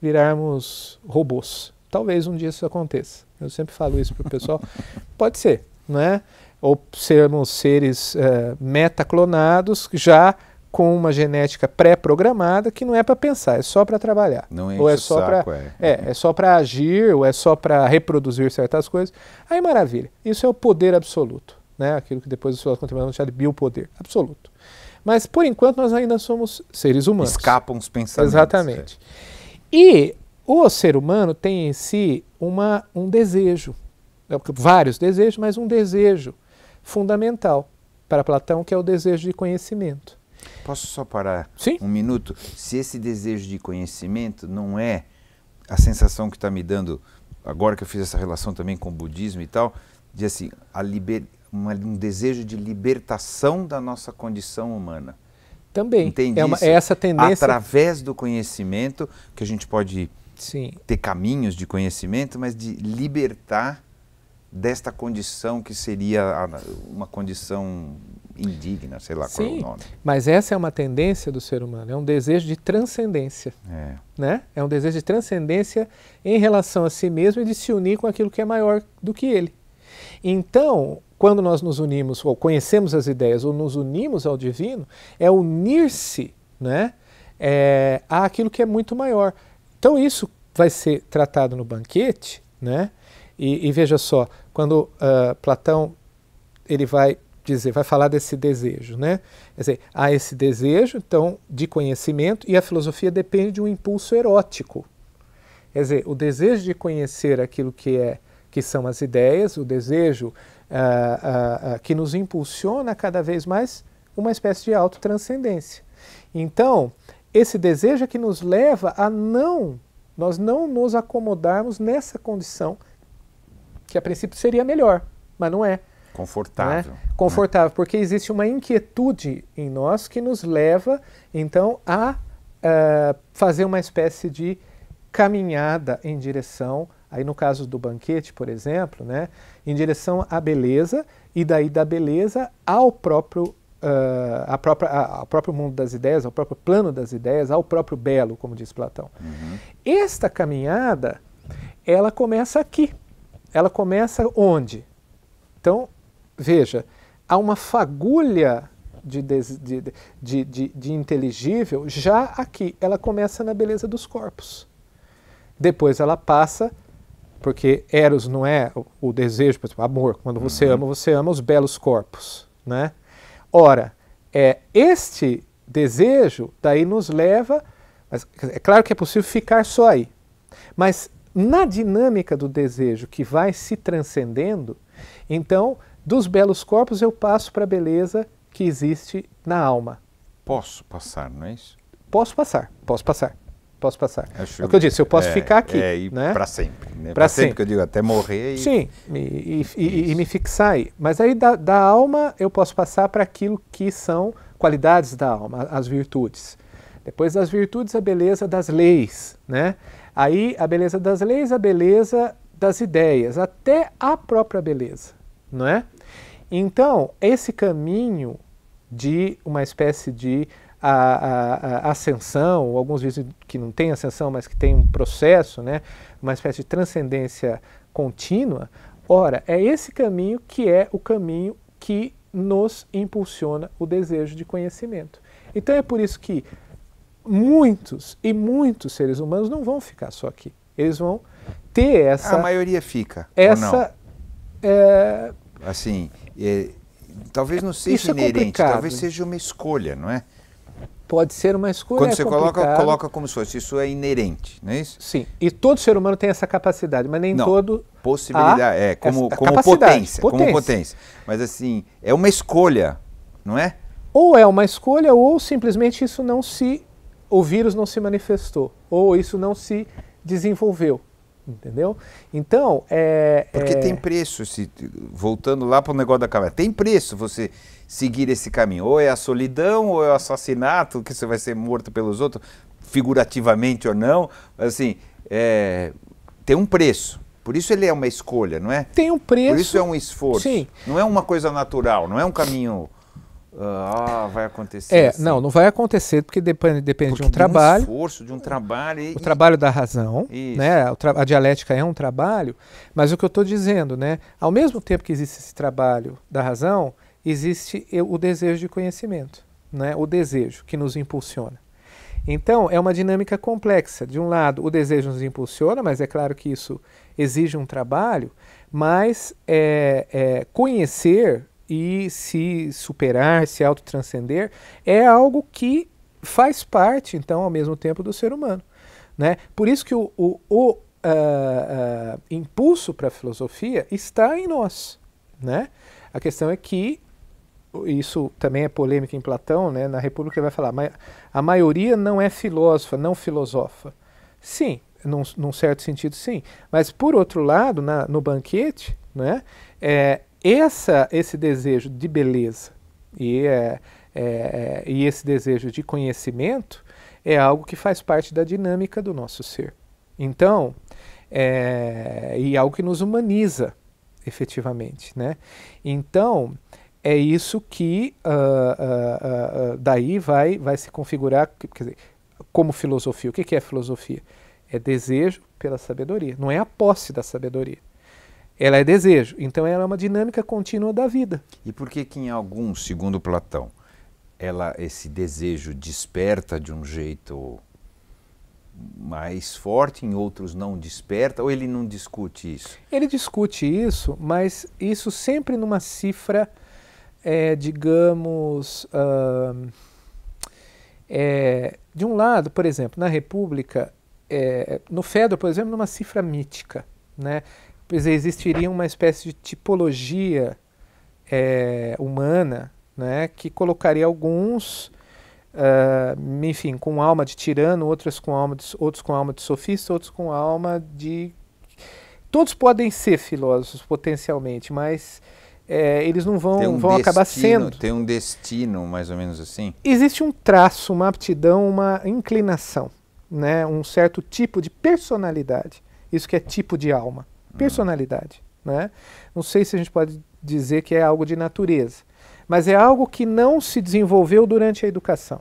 virarmos robôs. Talvez um dia isso aconteça. Eu sempre falo isso para o pessoal. Pode ser, né? Ou sermos seres é, metaclonados já com uma genética pré-programada que não é para pensar, é só para trabalhar. Não ou é só para é. é. É, só para agir, ou é só para reproduzir certas coisas. Aí maravilha. Isso é o poder absoluto, né? Aquilo que depois os seus contemporâneos chamam de biopoder absoluto. Mas por enquanto nós ainda somos seres humanos. Escapam os pensamentos. Exatamente. É. E o ser humano tem em si uma, um desejo, é, vários desejos, mas um desejo fundamental para Platão, que é o desejo de conhecimento. Posso só parar Sim? um minuto? Se esse desejo de conhecimento não é a sensação que está me dando, agora que eu fiz essa relação também com o budismo e tal, de assim, liber, uma, um desejo de libertação da nossa condição humana. Também. Entende é, uma, é essa tendência. Através do conhecimento, que a gente pode Sim. ter caminhos de conhecimento, mas de libertar desta condição que seria uma condição indigna, sei lá Sim, qual é o nome. Mas essa é uma tendência do ser humano, é um desejo de transcendência. É. Né? é um desejo de transcendência em relação a si mesmo e de se unir com aquilo que é maior do que ele. Então, quando nós nos unimos, ou conhecemos as ideias, ou nos unimos ao divino, é unir-se né, é, àquilo que é muito maior. Então, isso vai ser tratado no banquete, né? E, e veja só, quando uh, Platão ele vai dizer, vai falar desse desejo, né? Quer dizer, há esse desejo, então, de conhecimento, e a filosofia depende de um impulso erótico. Quer dizer, o desejo de conhecer aquilo que é, que são as ideias, o desejo ah, ah, ah, que nos impulsiona cada vez mais uma espécie de autotranscendência. Então, esse desejo é que nos leva a não, nós não nos acomodarmos nessa condição que a princípio seria melhor, mas não é. Confortável. Né? né? Confortável, né? porque existe uma inquietude em nós que nos leva, então, a, eh, fazer uma espécie de caminhada em direção, aí no caso do banquete, por exemplo, né, em direção à beleza e daí da beleza ao próprio Uh, eh, a própria, a, ao próprio mundo das ideias, ao próprio plano das ideias, ao próprio belo, como diz Platão. Uhum. Esta caminhada, ela começa aqui. Ela começa onde? Então, veja, há uma fagulha de, de, de, de, de inteligível já aqui. Ela começa na beleza dos corpos. Depois ela passa porque Eros não é o desejo, por exemplo, amor. Quando você uhum. ama, você ama os belos corpos, né? Ora, é este desejo daí nos leva, mas, é claro que é possível ficar só aí, mas na dinâmica do desejo que vai se transcendendo, então dos belos corpos eu passo para a beleza que existe na alma. Posso passar, não é isso? Posso passar, posso passar, posso passar. Acho, é o que eu disse, eu posso é, ficar aqui. É, né? para sempre. Né? Para sempre, sempre, que eu digo, até morrer. E... Sim, e, e, e, me fixar aí. Mas aí da, da alma eu posso passar para aquilo que são qualidades da alma, as virtudes. Depois das virtudes, a beleza das leis, né? Aí a beleza das leis, a beleza das ideias, até a própria beleza, não é? Então, esse caminho de uma espécie de a, a, a ascensão, alguns dizem que não tem ascensão, mas que tem um processo, né? uma espécie de transcendência contínua, ora, é esse caminho que é o caminho que nos impulsiona o desejo de conhecimento. Então é por isso que muitos e muitos seres humanos não vão ficar só aqui. Eles vão ter essa. A maioria fica. Essa. É, assim, é, talvez não seja Isso é inerente, é talvez seja uma escolha, não é? Pode ser uma escolha. Quando é você é coloca, coloca como se fosse, isso é inerente, não é isso? Sim. E todo ser humano tem essa capacidade, mas nem não, todo. Possibilidade, é, como, como potência, potência, Como potência. Mas assim, é uma escolha, não é? Ou é uma escolha, ou simplesmente isso não se. O vírus não se manifestou, ou isso não se desenvolveu entendeu? Então, é... Porque é... tem preço, se, voltando lá para o negócio da caverna, tem preço você seguir esse caminho, ou é a solidão, ou é o assassinato, que você vai ser morto pelos outros, figurativamente ou não, assim, é, tem um preço. Por isso ele é uma escolha, não é? Tem um preço. Por isso é um esforço. Sim. Não é uma coisa natural, não é um caminho ah, vai acontecer. É, assim. não, não vai acontecer porque depende, depende porque de um trabalho. De um esforço, de um trabalho. E, o trabalho da razão, isso. né? A, dialética é um trabalho, mas o que eu estou dizendo, né? Ao mesmo tempo que existe esse trabalho da razão, existe o desejo de conhecimento, né? O desejo que nos impulsiona. Então, é uma dinâmica complexa. De um lado, o desejo nos impulsiona, mas é claro que isso exige um trabalho, mas é, é, conhecer e se superar, se autotranscender, é algo que faz parte, então, ao mesmo tempo, do ser humano. Né? Por isso que o, o, o uh, uh, impulso para a filosofia está em nós. Né? A questão é que, isso também é polêmica em Platão, né? na República ele vai falar, mas a maioria não é filósofa, não filosofa. Sim, num, num certo sentido sim. Mas, por outro lado, na, no banquete, né, é, essa, esse desejo de beleza e, é, é, é, e esse desejo de conhecimento é algo que faz parte da dinâmica do nosso ser. Então, é, e é algo que nos humaniza, efetivamente, né? Então, é isso que uh, uh, uh, daí vai, vai se configurar, quer dizer, como filosofia. O que, que é filosofia? É desejo pela sabedoria, não é a posse da sabedoria. Ela é desejo. Então ela é uma dinâmica contínua da vida. E por que que em algum, segundo Platão, ela esse desejo desperta de um jeito mais forte, em outros não desperta, ou ele não discute isso? Ele discute isso, mas isso sempre numa cifra, é, digamos, é, de um lado, por exemplo, na República, é, no Fedro por exemplo, numa cifra mítica, né? pois é, existiria uma espécie de tipologia é, humana né, que colocaria alguns, uh, enfim, com alma de tirano, outros com alma de, outros com alma de sofista, outros com alma de. Todos podem ser filósofos potencialmente, mas é, eles não vão, um vão destino, acabar sendo. Tem um destino, mais ou menos assim? Existe um traço, uma aptidão, uma inclinação, né? um certo tipo de personalidade. Isso que é tipo de alma personalidade. Né? Não sei se a gente pode dizer que é algo de natureza, mas é algo que não se desenvolveu durante a educação.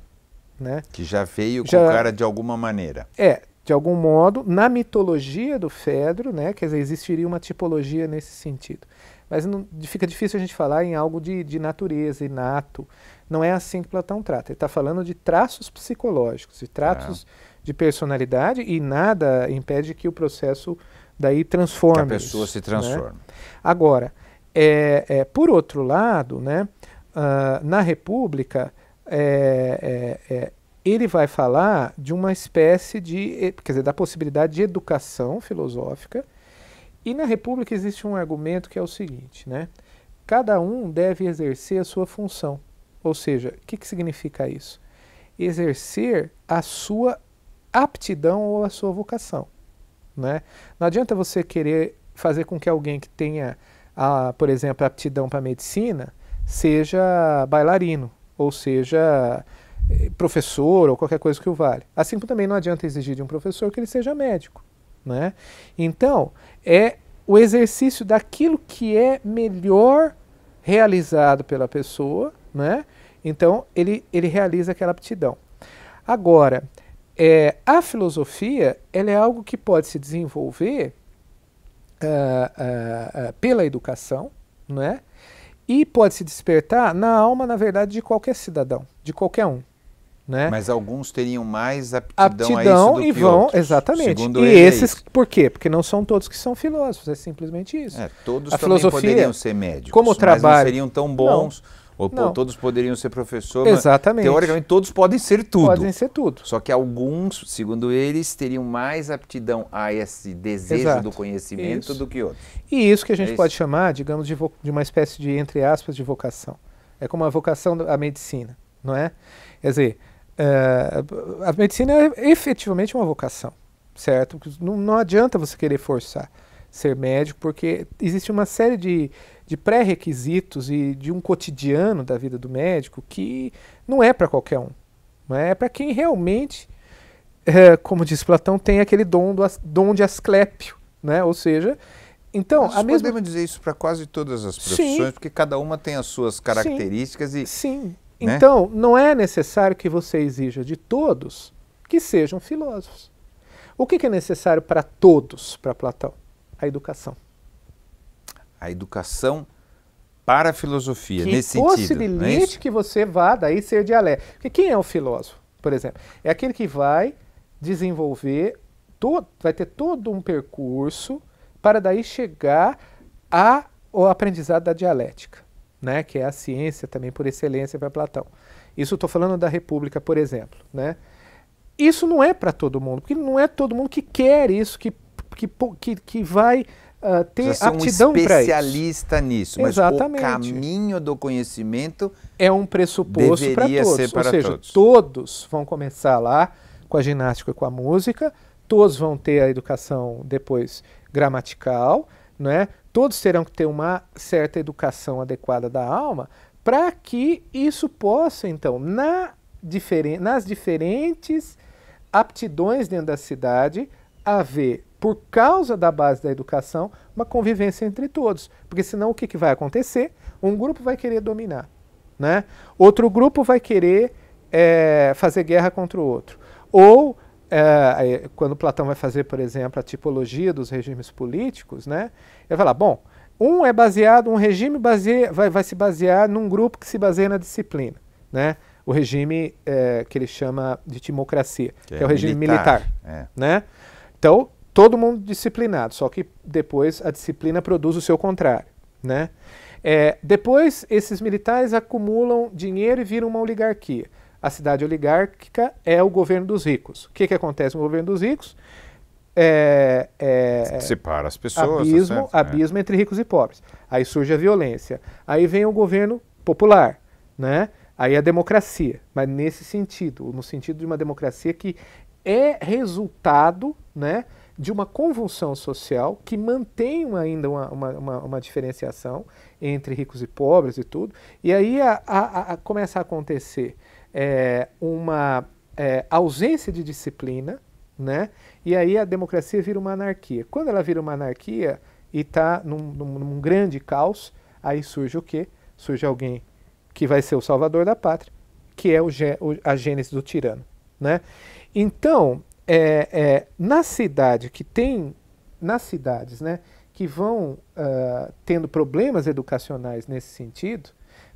Né? Que já veio já, com o cara de alguma maneira. É, de algum modo, na mitologia do Fedro, né, quer dizer, existiria uma tipologia nesse sentido. Mas não, fica difícil a gente falar em algo de, de natureza, inato. Não é assim que Platão trata. Ele está falando de traços psicológicos, de traços é. de personalidade, e nada impede que o processo daí transforma. Que a pessoa isso, se né? transforma. Né? Agora, é, é, por outro lado, né, uh, na República, é, é, é, ele vai falar de uma espécie de, quer dizer, da possibilidade de educação filosófica. E na República existe um argumento que é o seguinte, né? Cada um deve exercer a sua função. Ou seja, o que, que significa isso? Exercer a sua aptidão ou a sua vocação. Né? Não adianta você querer fazer com que alguém que tenha, a, por exemplo, aptidão para medicina seja bailarino, ou seja eh, professor, ou qualquer coisa que o vale. Assim como também não adianta exigir de um professor que ele seja médico. Né? Então, é o exercício daquilo que é melhor realizado pela pessoa, né? então ele, ele realiza aquela aptidão. Agora, é, a filosofia ela é algo que pode se desenvolver uh, uh, uh, pela educação, não é? E pode se despertar na alma, na verdade, de qualquer cidadão, de qualquer um. Né? Mas alguns teriam mais aptidão, aptidão a isso do e que vão, outros, exatamente. Segundo e é esses, é por quê? Porque não são todos que são filósofos, é simplesmente isso. É, todos a também filosofia, poderiam ser médicos, como trabalho, mas não seriam tão bons. Não ou pô, todos poderiam ser professor. Exatamente. teoricamente, todos podem ser tudo. Podem ser tudo. Só que alguns, segundo eles, teriam mais aptidão a esse desejo Exato. do conhecimento isso. do que outros. E isso que a gente é pode isso. chamar, digamos, de, de uma espécie de, entre aspas, de vocação. É como a vocação da medicina, não é? Quer dizer, uh, a medicina é efetivamente uma vocação, certo? Não, não adianta você querer forçar ser médico, porque existe uma série de de pré-requisitos e de um cotidiano da vida do médico que não é para qualquer um. Não né? é, para quem realmente, é, como diz Platão, tem aquele dom, do, dom de Asclépio, né? ou seja, então, Nós a podemos mesma... dizer isso para quase todas as profissões, sim. porque cada uma tem as suas características sim, e. Sim. Né? Então, não é necessário que você exija de todos que sejam filósofos. O que, que é necessário para todos, para Platão? A educação a educação para a filosofia, que nesse sentido. Que é possibilite é que você vá daí ser dialético. Porque quem é o filósofo, por exemplo? É aquele que vai desenvolver, todo, vai ter todo um percurso para daí chegar ao aprendizado da dialética, né? que é a ciência também por excelência para Platão. Isso estou falando da República, por exemplo. Né? Isso não é para todo mundo, porque não é todo mundo que quer isso, que, que, que, que vai uh, ter Precisa aptidão para um especialista isso. nisso, mas Exatamente. o caminho do conhecimento é um pressuposto para todos. Para Ou seja, todos. todos vão começar lá com a ginástica e com a música, todos vão ter a educação depois gramatical, né? Todos terão que ter uma certa educação adequada da alma para que isso possa, então, na diferen nas diferentes aptidões dentro da cidade, haver por causa da base da educação, uma convivência entre todos. Porque senão o que, que vai acontecer? Um grupo vai querer dominar, né? outro grupo vai querer é, fazer guerra contra o outro. Ou, é, quando Platão vai fazer, por exemplo, a tipologia dos regimes políticos, né? ele vai falar, bom, um é baseado, um regime baseia, vai, vai se basear num grupo que se baseia na disciplina. Né? o regime é, que ele chama de timocracia, que, que é, é, o regime militar. militar é. Né? Então, todo mundo disciplinado, só que depois a disciplina produz o seu contrário. Né? É, depois, esses militares acumulam dinheiro e viram uma oligarquia. A cidade oligárquica é o governo dos ricos. O que, que acontece no governo dos ricos? É, é, Separa as pessoas. Tá abismo, tá abismo entre ricos e pobres. Aí surge a violência. Aí vem o governo popular, né? Aí a democracia, mas nesse sentido, no sentido de uma democracia que é resultado, né, de uma convulsão social que mantém ainda uma, uma, uma, uma diferenciação entre ricos e pobres e tudo. E aí a, a, a começa a acontecer é, uma é, ausência de disciplina, né? E aí a democracia vira uma anarquia. Quando ela vira uma anarquia e está num, num, num grande caos, aí surge o quê? Surge alguém que vai ser o salvador da pátria, que é o, a gênese do tirano. Né? Então, é, é, na cidade que tem, nas cidades né, que vão uh, tendo problemas educacionais nesse sentido,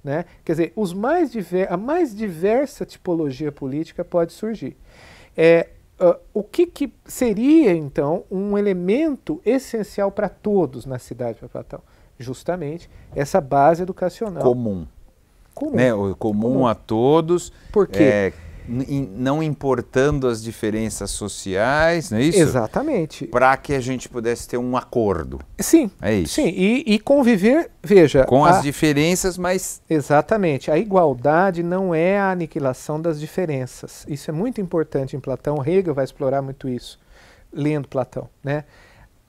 né, quer dizer, os mais diver, a mais diversa tipologia política pode surgir. É, uh, o que, que seria, então, um elemento essencial para todos na cidade de Platão? Justamente essa base educacional. Comum. Comum. Né, comum, comum. a todos. Por quê? É, não importando as diferenças sociais, não é isso? Exatamente. Para que a gente pudesse ter um acordo. Sim. É isso. Sim, e, e conviver, veja. Com a... as diferenças, mas. Exatamente. A igualdade não é a aniquilação das diferenças. Isso é muito importante em Platão. Hegel vai explorar muito isso, lendo Platão. Né?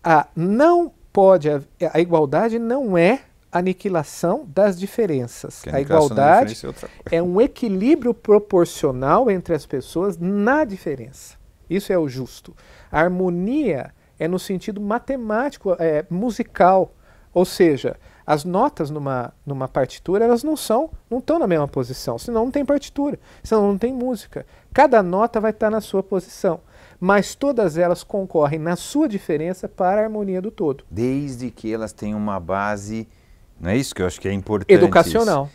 A, não pode. a, a igualdade não é aniquilação das diferenças. A igualdade diferença é, é um equilíbrio proporcional entre as pessoas na diferença. Isso é o justo. A harmonia é no sentido matemático, é, musical. Ou seja, as notas numa, numa partitura, elas não são, não estão na mesma posição, senão não tem partitura, senão não tem música. Cada nota vai estar tá na sua posição, mas todas elas concorrem na sua diferença para a harmonia do todo. Desde que elas tenham uma base não é isso que eu acho que é importante. Educacional.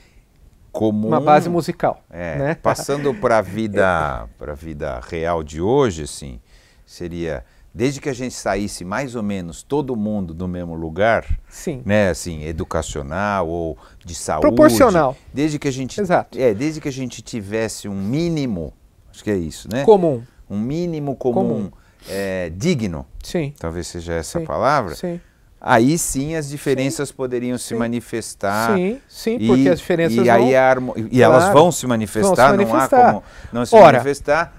Isso. uma base musical. É, né? Passando para a vida, para a vida real de hoje, assim, seria desde que a gente saísse mais ou menos todo mundo do mesmo lugar, sim, né, assim, educacional ou de saúde, proporcional, desde que a gente, Exato. é, desde que a gente tivesse um mínimo, acho que é isso, né, comum, um mínimo comum, comum. É, digno, sim, talvez seja essa sim. palavra, sim aí sim as diferenças sim, poderiam sim. se manifestar. Sim, sim, e, porque as diferenças e aí vão... e elas vão se manifestar, vão se manifestar. não há como não se Ora, manifestar.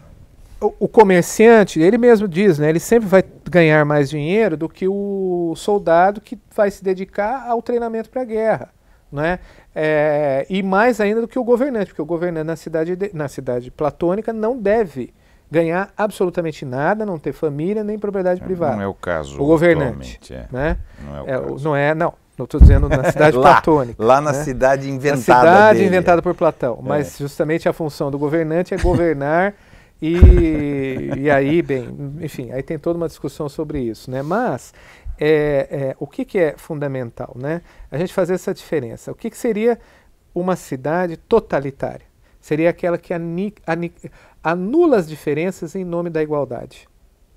O, comerciante, ele mesmo diz, né, ele sempre vai ganhar mais dinheiro do que o soldado que vai se dedicar ao treinamento para a guerra. Né? É, e mais ainda do que o governante, porque o governante na cidade, de, na cidade platônica não deve ganhar absolutamente nada, não ter família nem propriedade é, privada. Não é o caso. O governante. É. Né? Não é o é, caso. Não é, não. Não estou dizendo na cidade lá, platônica. Lá na né? cidade inventada. Na cidade dele. inventada por Platão. É. Mas é. justamente a função do governante é governar. e, e aí, bem, enfim, aí tem toda uma discussão sobre isso. Né? Mas é, é, o que, que é fundamental? Né? A gente fazer essa diferença. O que, que seria uma cidade totalitária? Seria aquela que anula as diferenças em nome da igualdade.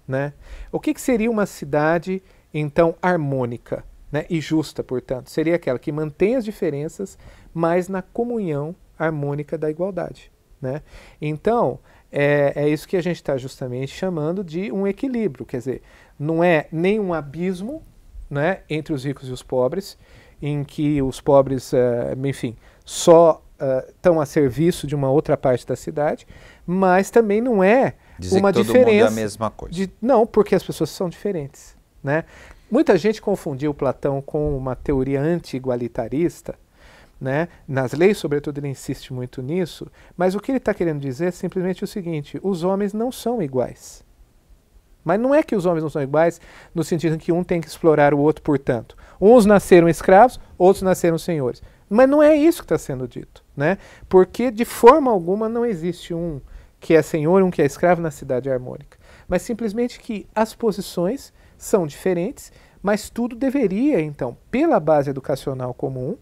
Né? O que, que seria uma cidade, então, harmônica né? e justa, portanto? Seria aquela que mantém as diferenças, mas na comunhão harmônica da igualdade. Né? Então, é, é isso que a gente está justamente chamando de um equilíbrio. Quer dizer, não é nem um abismo né, entre os ricos e os pobres, em que os pobres, eh, enfim, só uh, ah, estão a serviço de uma outra parte da cidade, mas também não é Dizer uma que todo diferença. Mundo é a mesma coisa. De, não, porque as pessoas são diferentes. Né? Muita gente confundiu Platão com uma teoria anti-igualitarista. Né? Nas leis, sobretudo, ele insiste muito nisso, mas o que ele está querendo dizer é simplesmente o seguinte: os homens não são iguais. Mas não é que os homens não são iguais no sentido em que um tem que explorar o outro, portanto. Uns nasceram escravos, outros nasceram senhores. Mas não é isso que está sendo dito, né? Porque de forma alguma não existe um que é senhor, um que é escravo na cidade harmônica. Mas simplesmente que as posições são diferentes, mas tudo deveria, então, pela base educacional comum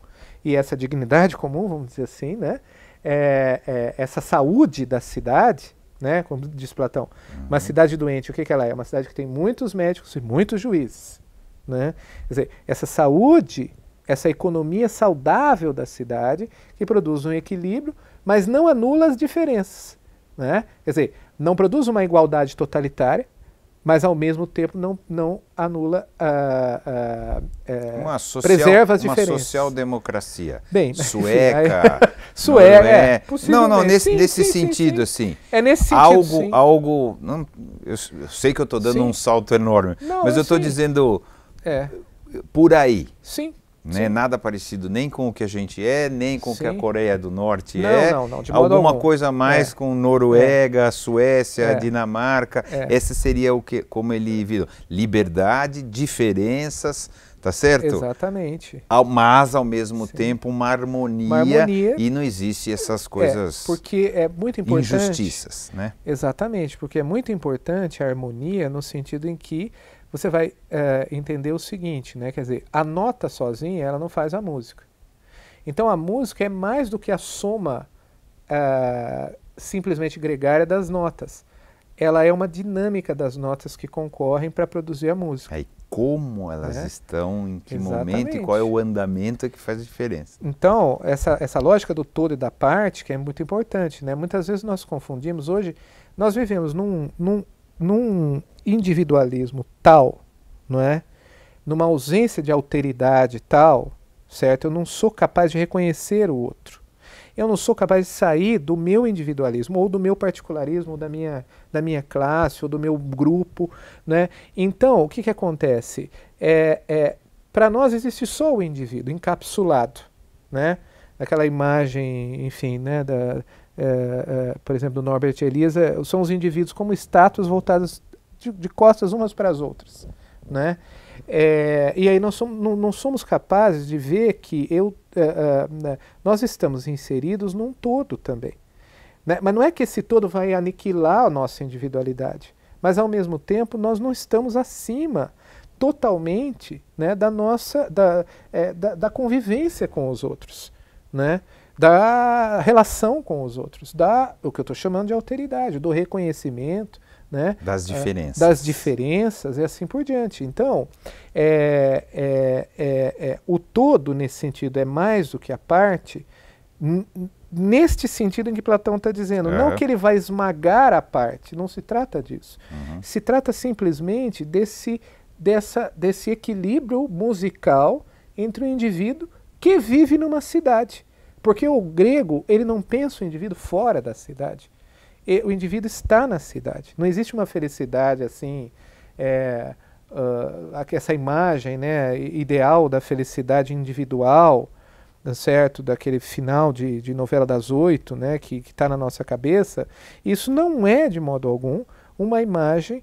e essa dignidade comum, vamos dizer assim, né? É, é, essa saúde da cidade, né? Como diz Platão, uhum. uma cidade doente, o que, que ela é? Uma cidade que tem muitos médicos e muitos juízes, né? Quer dizer, essa saúde essa economia saudável da cidade, que produz um equilíbrio, mas não anula as diferenças. Né? Quer dizer, não produz uma igualdade totalitária, mas ao mesmo tempo não, não anula, uh, uh, uh, social, preserva as diferenças. Uma social-democracia sueca. sueca, não, é, né? não, não, nesse, sim, nesse sim, sentido, sim, assim. É nesse sentido, Algo, algo não, eu, eu, sei que eu estou dando um salto enorme, não, mas eu estou é dizendo é. por aí. Sim, né? Nada parecido nem com o que a gente é, nem com o que a Coreia do Norte não, é. Não, não, de modo Alguma algum. coisa mais é. com Noruega, é. Suécia, é. Dinamarca. É. Esse seria o que, como ele viu, liberdade, diferenças, tá certo? Exatamente. Ao, mas, ao mesmo Sim. tempo, uma harmonia, uma harmonia, e não existe essas é, coisas... porque é muito importante... Injustiças, né? Exatamente, porque é muito importante a harmonia no sentido em que você vai é, entender o seguinte, né? Quer dizer, a nota sozinha ela não faz a música. Então a música é mais do que a soma é, simplesmente gregária das notas. Ela é uma dinâmica das notas que concorrem para produzir a música. Aí é, como elas né? estão, em que Exatamente. momento e qual é o andamento é que faz a diferença. Então, essa, essa lógica do todo e da parte que é muito importante, né? Muitas vezes nós confundimos. Hoje, nós vivemos num, num, num individualismo tal, não é? Numa ausência de alteridade tal, certo? Eu não sou capaz de reconhecer o outro. Eu não sou capaz de sair do meu individualismo ou do meu particularismo, ou da minha, da minha classe ou do meu grupo, né? Então, o que, que acontece? É, é para nós existe só o indivíduo encapsulado, né? Aquela imagem, enfim, né, da, é, é, por exemplo, do Norbert Elias, é, são os indivíduos como estátuas voltadas de, de costas umas para as outras. Né? É, e aí nós somos, não, não, somos capazes de ver que eu, uh, uh, nós estamos inseridos num todo também. Né? Mas não é que esse todo vai aniquilar a nossa individualidade, mas ao mesmo tempo nós não estamos acima totalmente né, da nossa da, é, da, da, convivência com os outros, né? da relação com os outros, da o que eu estou chamando de alteridade, do reconhecimento, né? Das é, diferenças. É, das diferenças e assim por diante. Então, é, é, é, é, o todo, nesse sentido, é mais do que a parte, neste sentido em que Platão está dizendo. Não é. que ele vai esmagar a parte, não se trata disso. Uhum. Se trata simplesmente desse, dessa, desse equilíbrio musical entre o indivíduo que vive numa cidade. Porque o grego, ele não pensa o indivíduo fora da cidade e, o indivíduo está na cidade. Não existe uma felicidade assim, é, uh, essa imagem né, ideal da felicidade individual, certo? Daquele final de, de novela das oito, né, que está na nossa cabeça. Isso não é, de modo algum, uma imagem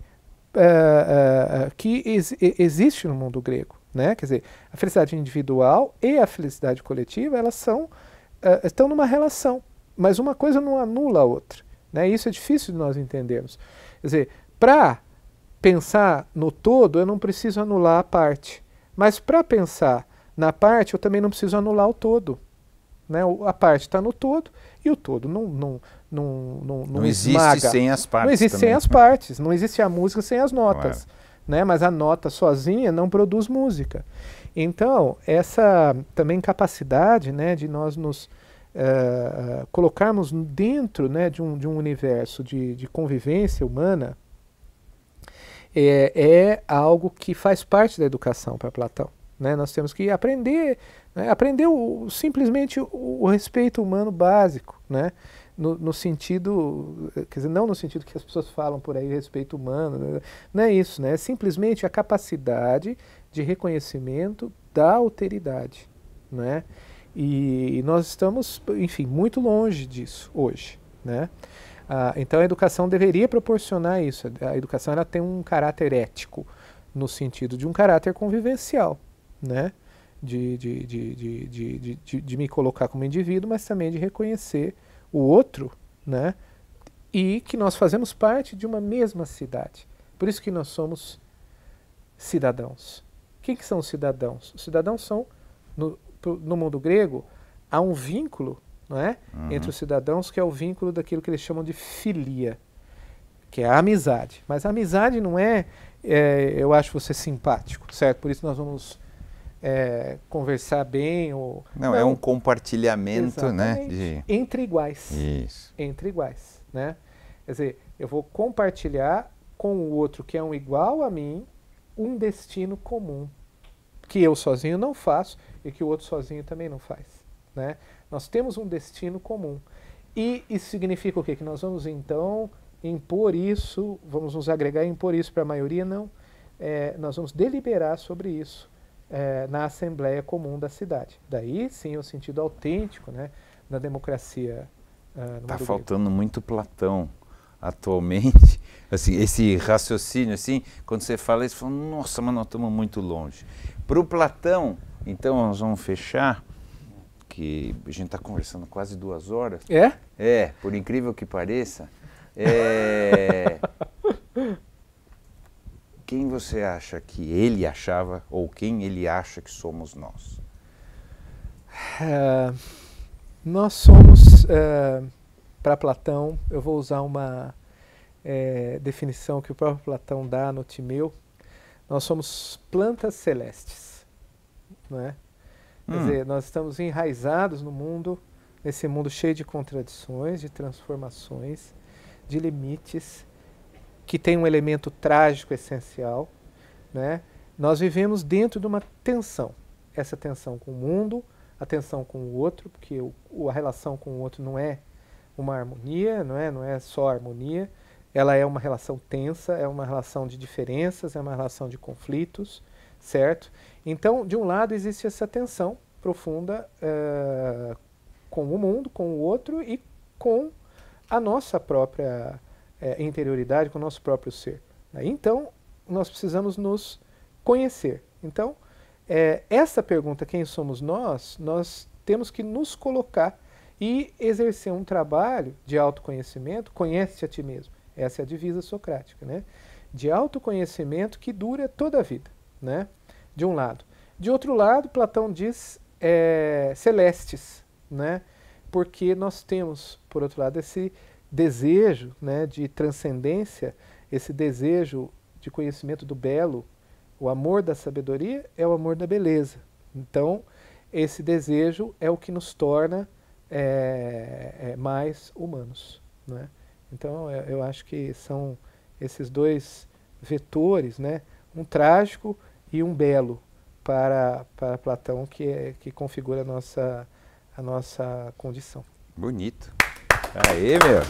uh, uh, que ex existe no mundo grego. Né? Quer dizer, a felicidade individual e a felicidade coletiva, elas são, uh, estão numa relação, mas uma coisa não anula a outra. Né? Isso é difícil de nós entendermos. Quer dizer, para pensar no todo, eu não preciso anular a parte. Mas para pensar na parte, eu também não preciso anular o todo. Né? A parte está no todo e o todo não, não, não, não, não existe esmaga. sem as partes. Não existe também. sem as partes, não existe a música sem as notas. Né? Mas a nota sozinha não produz música. Então, essa também capacidade né, de nós nos uh, colocarmos dentro né, de, um, de um universo de, de convivência humana é, é algo que faz parte da educação para Platão. Né? Nós temos que aprender, né? aprender o, simplesmente o, o, respeito humano básico, né? No, no, sentido, quer dizer, não no sentido que as pessoas falam por aí, respeito humano, né? não é isso, né? é simplesmente a capacidade de reconhecimento da alteridade. Né? E nós estamos, enfim, muito longe disso hoje, né? Ah, então a educação deveria proporcionar isso. A educação ela tem um caráter ético, no sentido de um caráter convivencial, né? De, de, de, de, de, me colocar como indivíduo, mas também de reconhecer o outro, né? E que nós fazemos parte de uma mesma cidade. Por isso que nós somos cidadãos. O que, que são os cidadãos? Os cidadãos são, no, no mundo grego, há um vínculo não é? Uhum. entre os cidadãos que é o vínculo daquilo que eles chamam de filia, que é a amizade. Mas a amizade não é, é eu acho você simpático, certo? Por isso nós vamos é, conversar bem. Ou, não, é não, é um compartilhamento né, de... entre iguais. Isso. Entre iguais. Né? Quer dizer, eu vou compartilhar com o outro que é um igual a mim um destino comum que eu sozinho não faço e que o outro sozinho também não faz. Né? Nós temos um destino comum. E isso significa o quê? Que nós vamos então impor isso, vamos nos agregar e impor isso para a maioria? Não. É, nós vamos deliberar sobre isso é, na Assembleia Comum da cidade. Daí sim o sentido autêntico né, da democracia. Está ah, uh, faltando muito Platão atualmente, assim, esse raciocínio, assim, quando você fala isso, fala, nossa, mas nós estamos muito longe. Para o Platão, então nós vamos fechar, que a gente está conversando quase duas horas. É? É, por incrível que pareça. É... quem você acha que ele achava ou quem ele acha que somos nós? É, nós somos. É, para Platão, eu vou usar uma é, definição que o próprio Platão dá no Timeu. Nós somos plantas celestes, não é? Hum. Quer dizer, nós estamos enraizados no mundo, nesse mundo cheio de contradições, de transformações, de limites, que tem um elemento trágico essencial, né? Nós vivemos dentro de uma tensão, essa tensão com o mundo, a tensão com o outro, porque o, a relação com o outro não é uma harmonia, não é? Não é só harmonia. Ela é uma relação tensa, é uma relação de diferenças, é uma relação de conflitos, certo? Então, de um lado existe essa tensão profunda uh, com o mundo, com o outro e com a nossa própria uh, interioridade, com o nosso próprio ser. Né? Então, nós precisamos nos conhecer. Então, eh, essa pergunta, quem somos nós, nós temos que nos colocar e exercer um trabalho de autoconhecimento, conhece-te a ti mesmo. Essa é a divisa socrática, né? De autoconhecimento que dura toda a vida, né? De um lado. De outro lado, Platão diz é, celestes, né? Porque nós temos, por outro lado, esse desejo né, de transcendência, esse desejo de conhecimento do belo, o amor da sabedoria é o amor da beleza. Então, esse desejo é o que nos torna é, é, mais humanos. Né? Então, eu, eu acho que são esses dois vetores, né? um trágico e um belo para, para Platão, que, é, que configura a nossa, a nossa condição. Bonito. Aê, meu!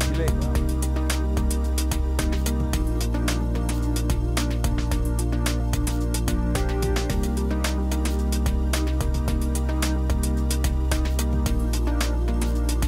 Que legal.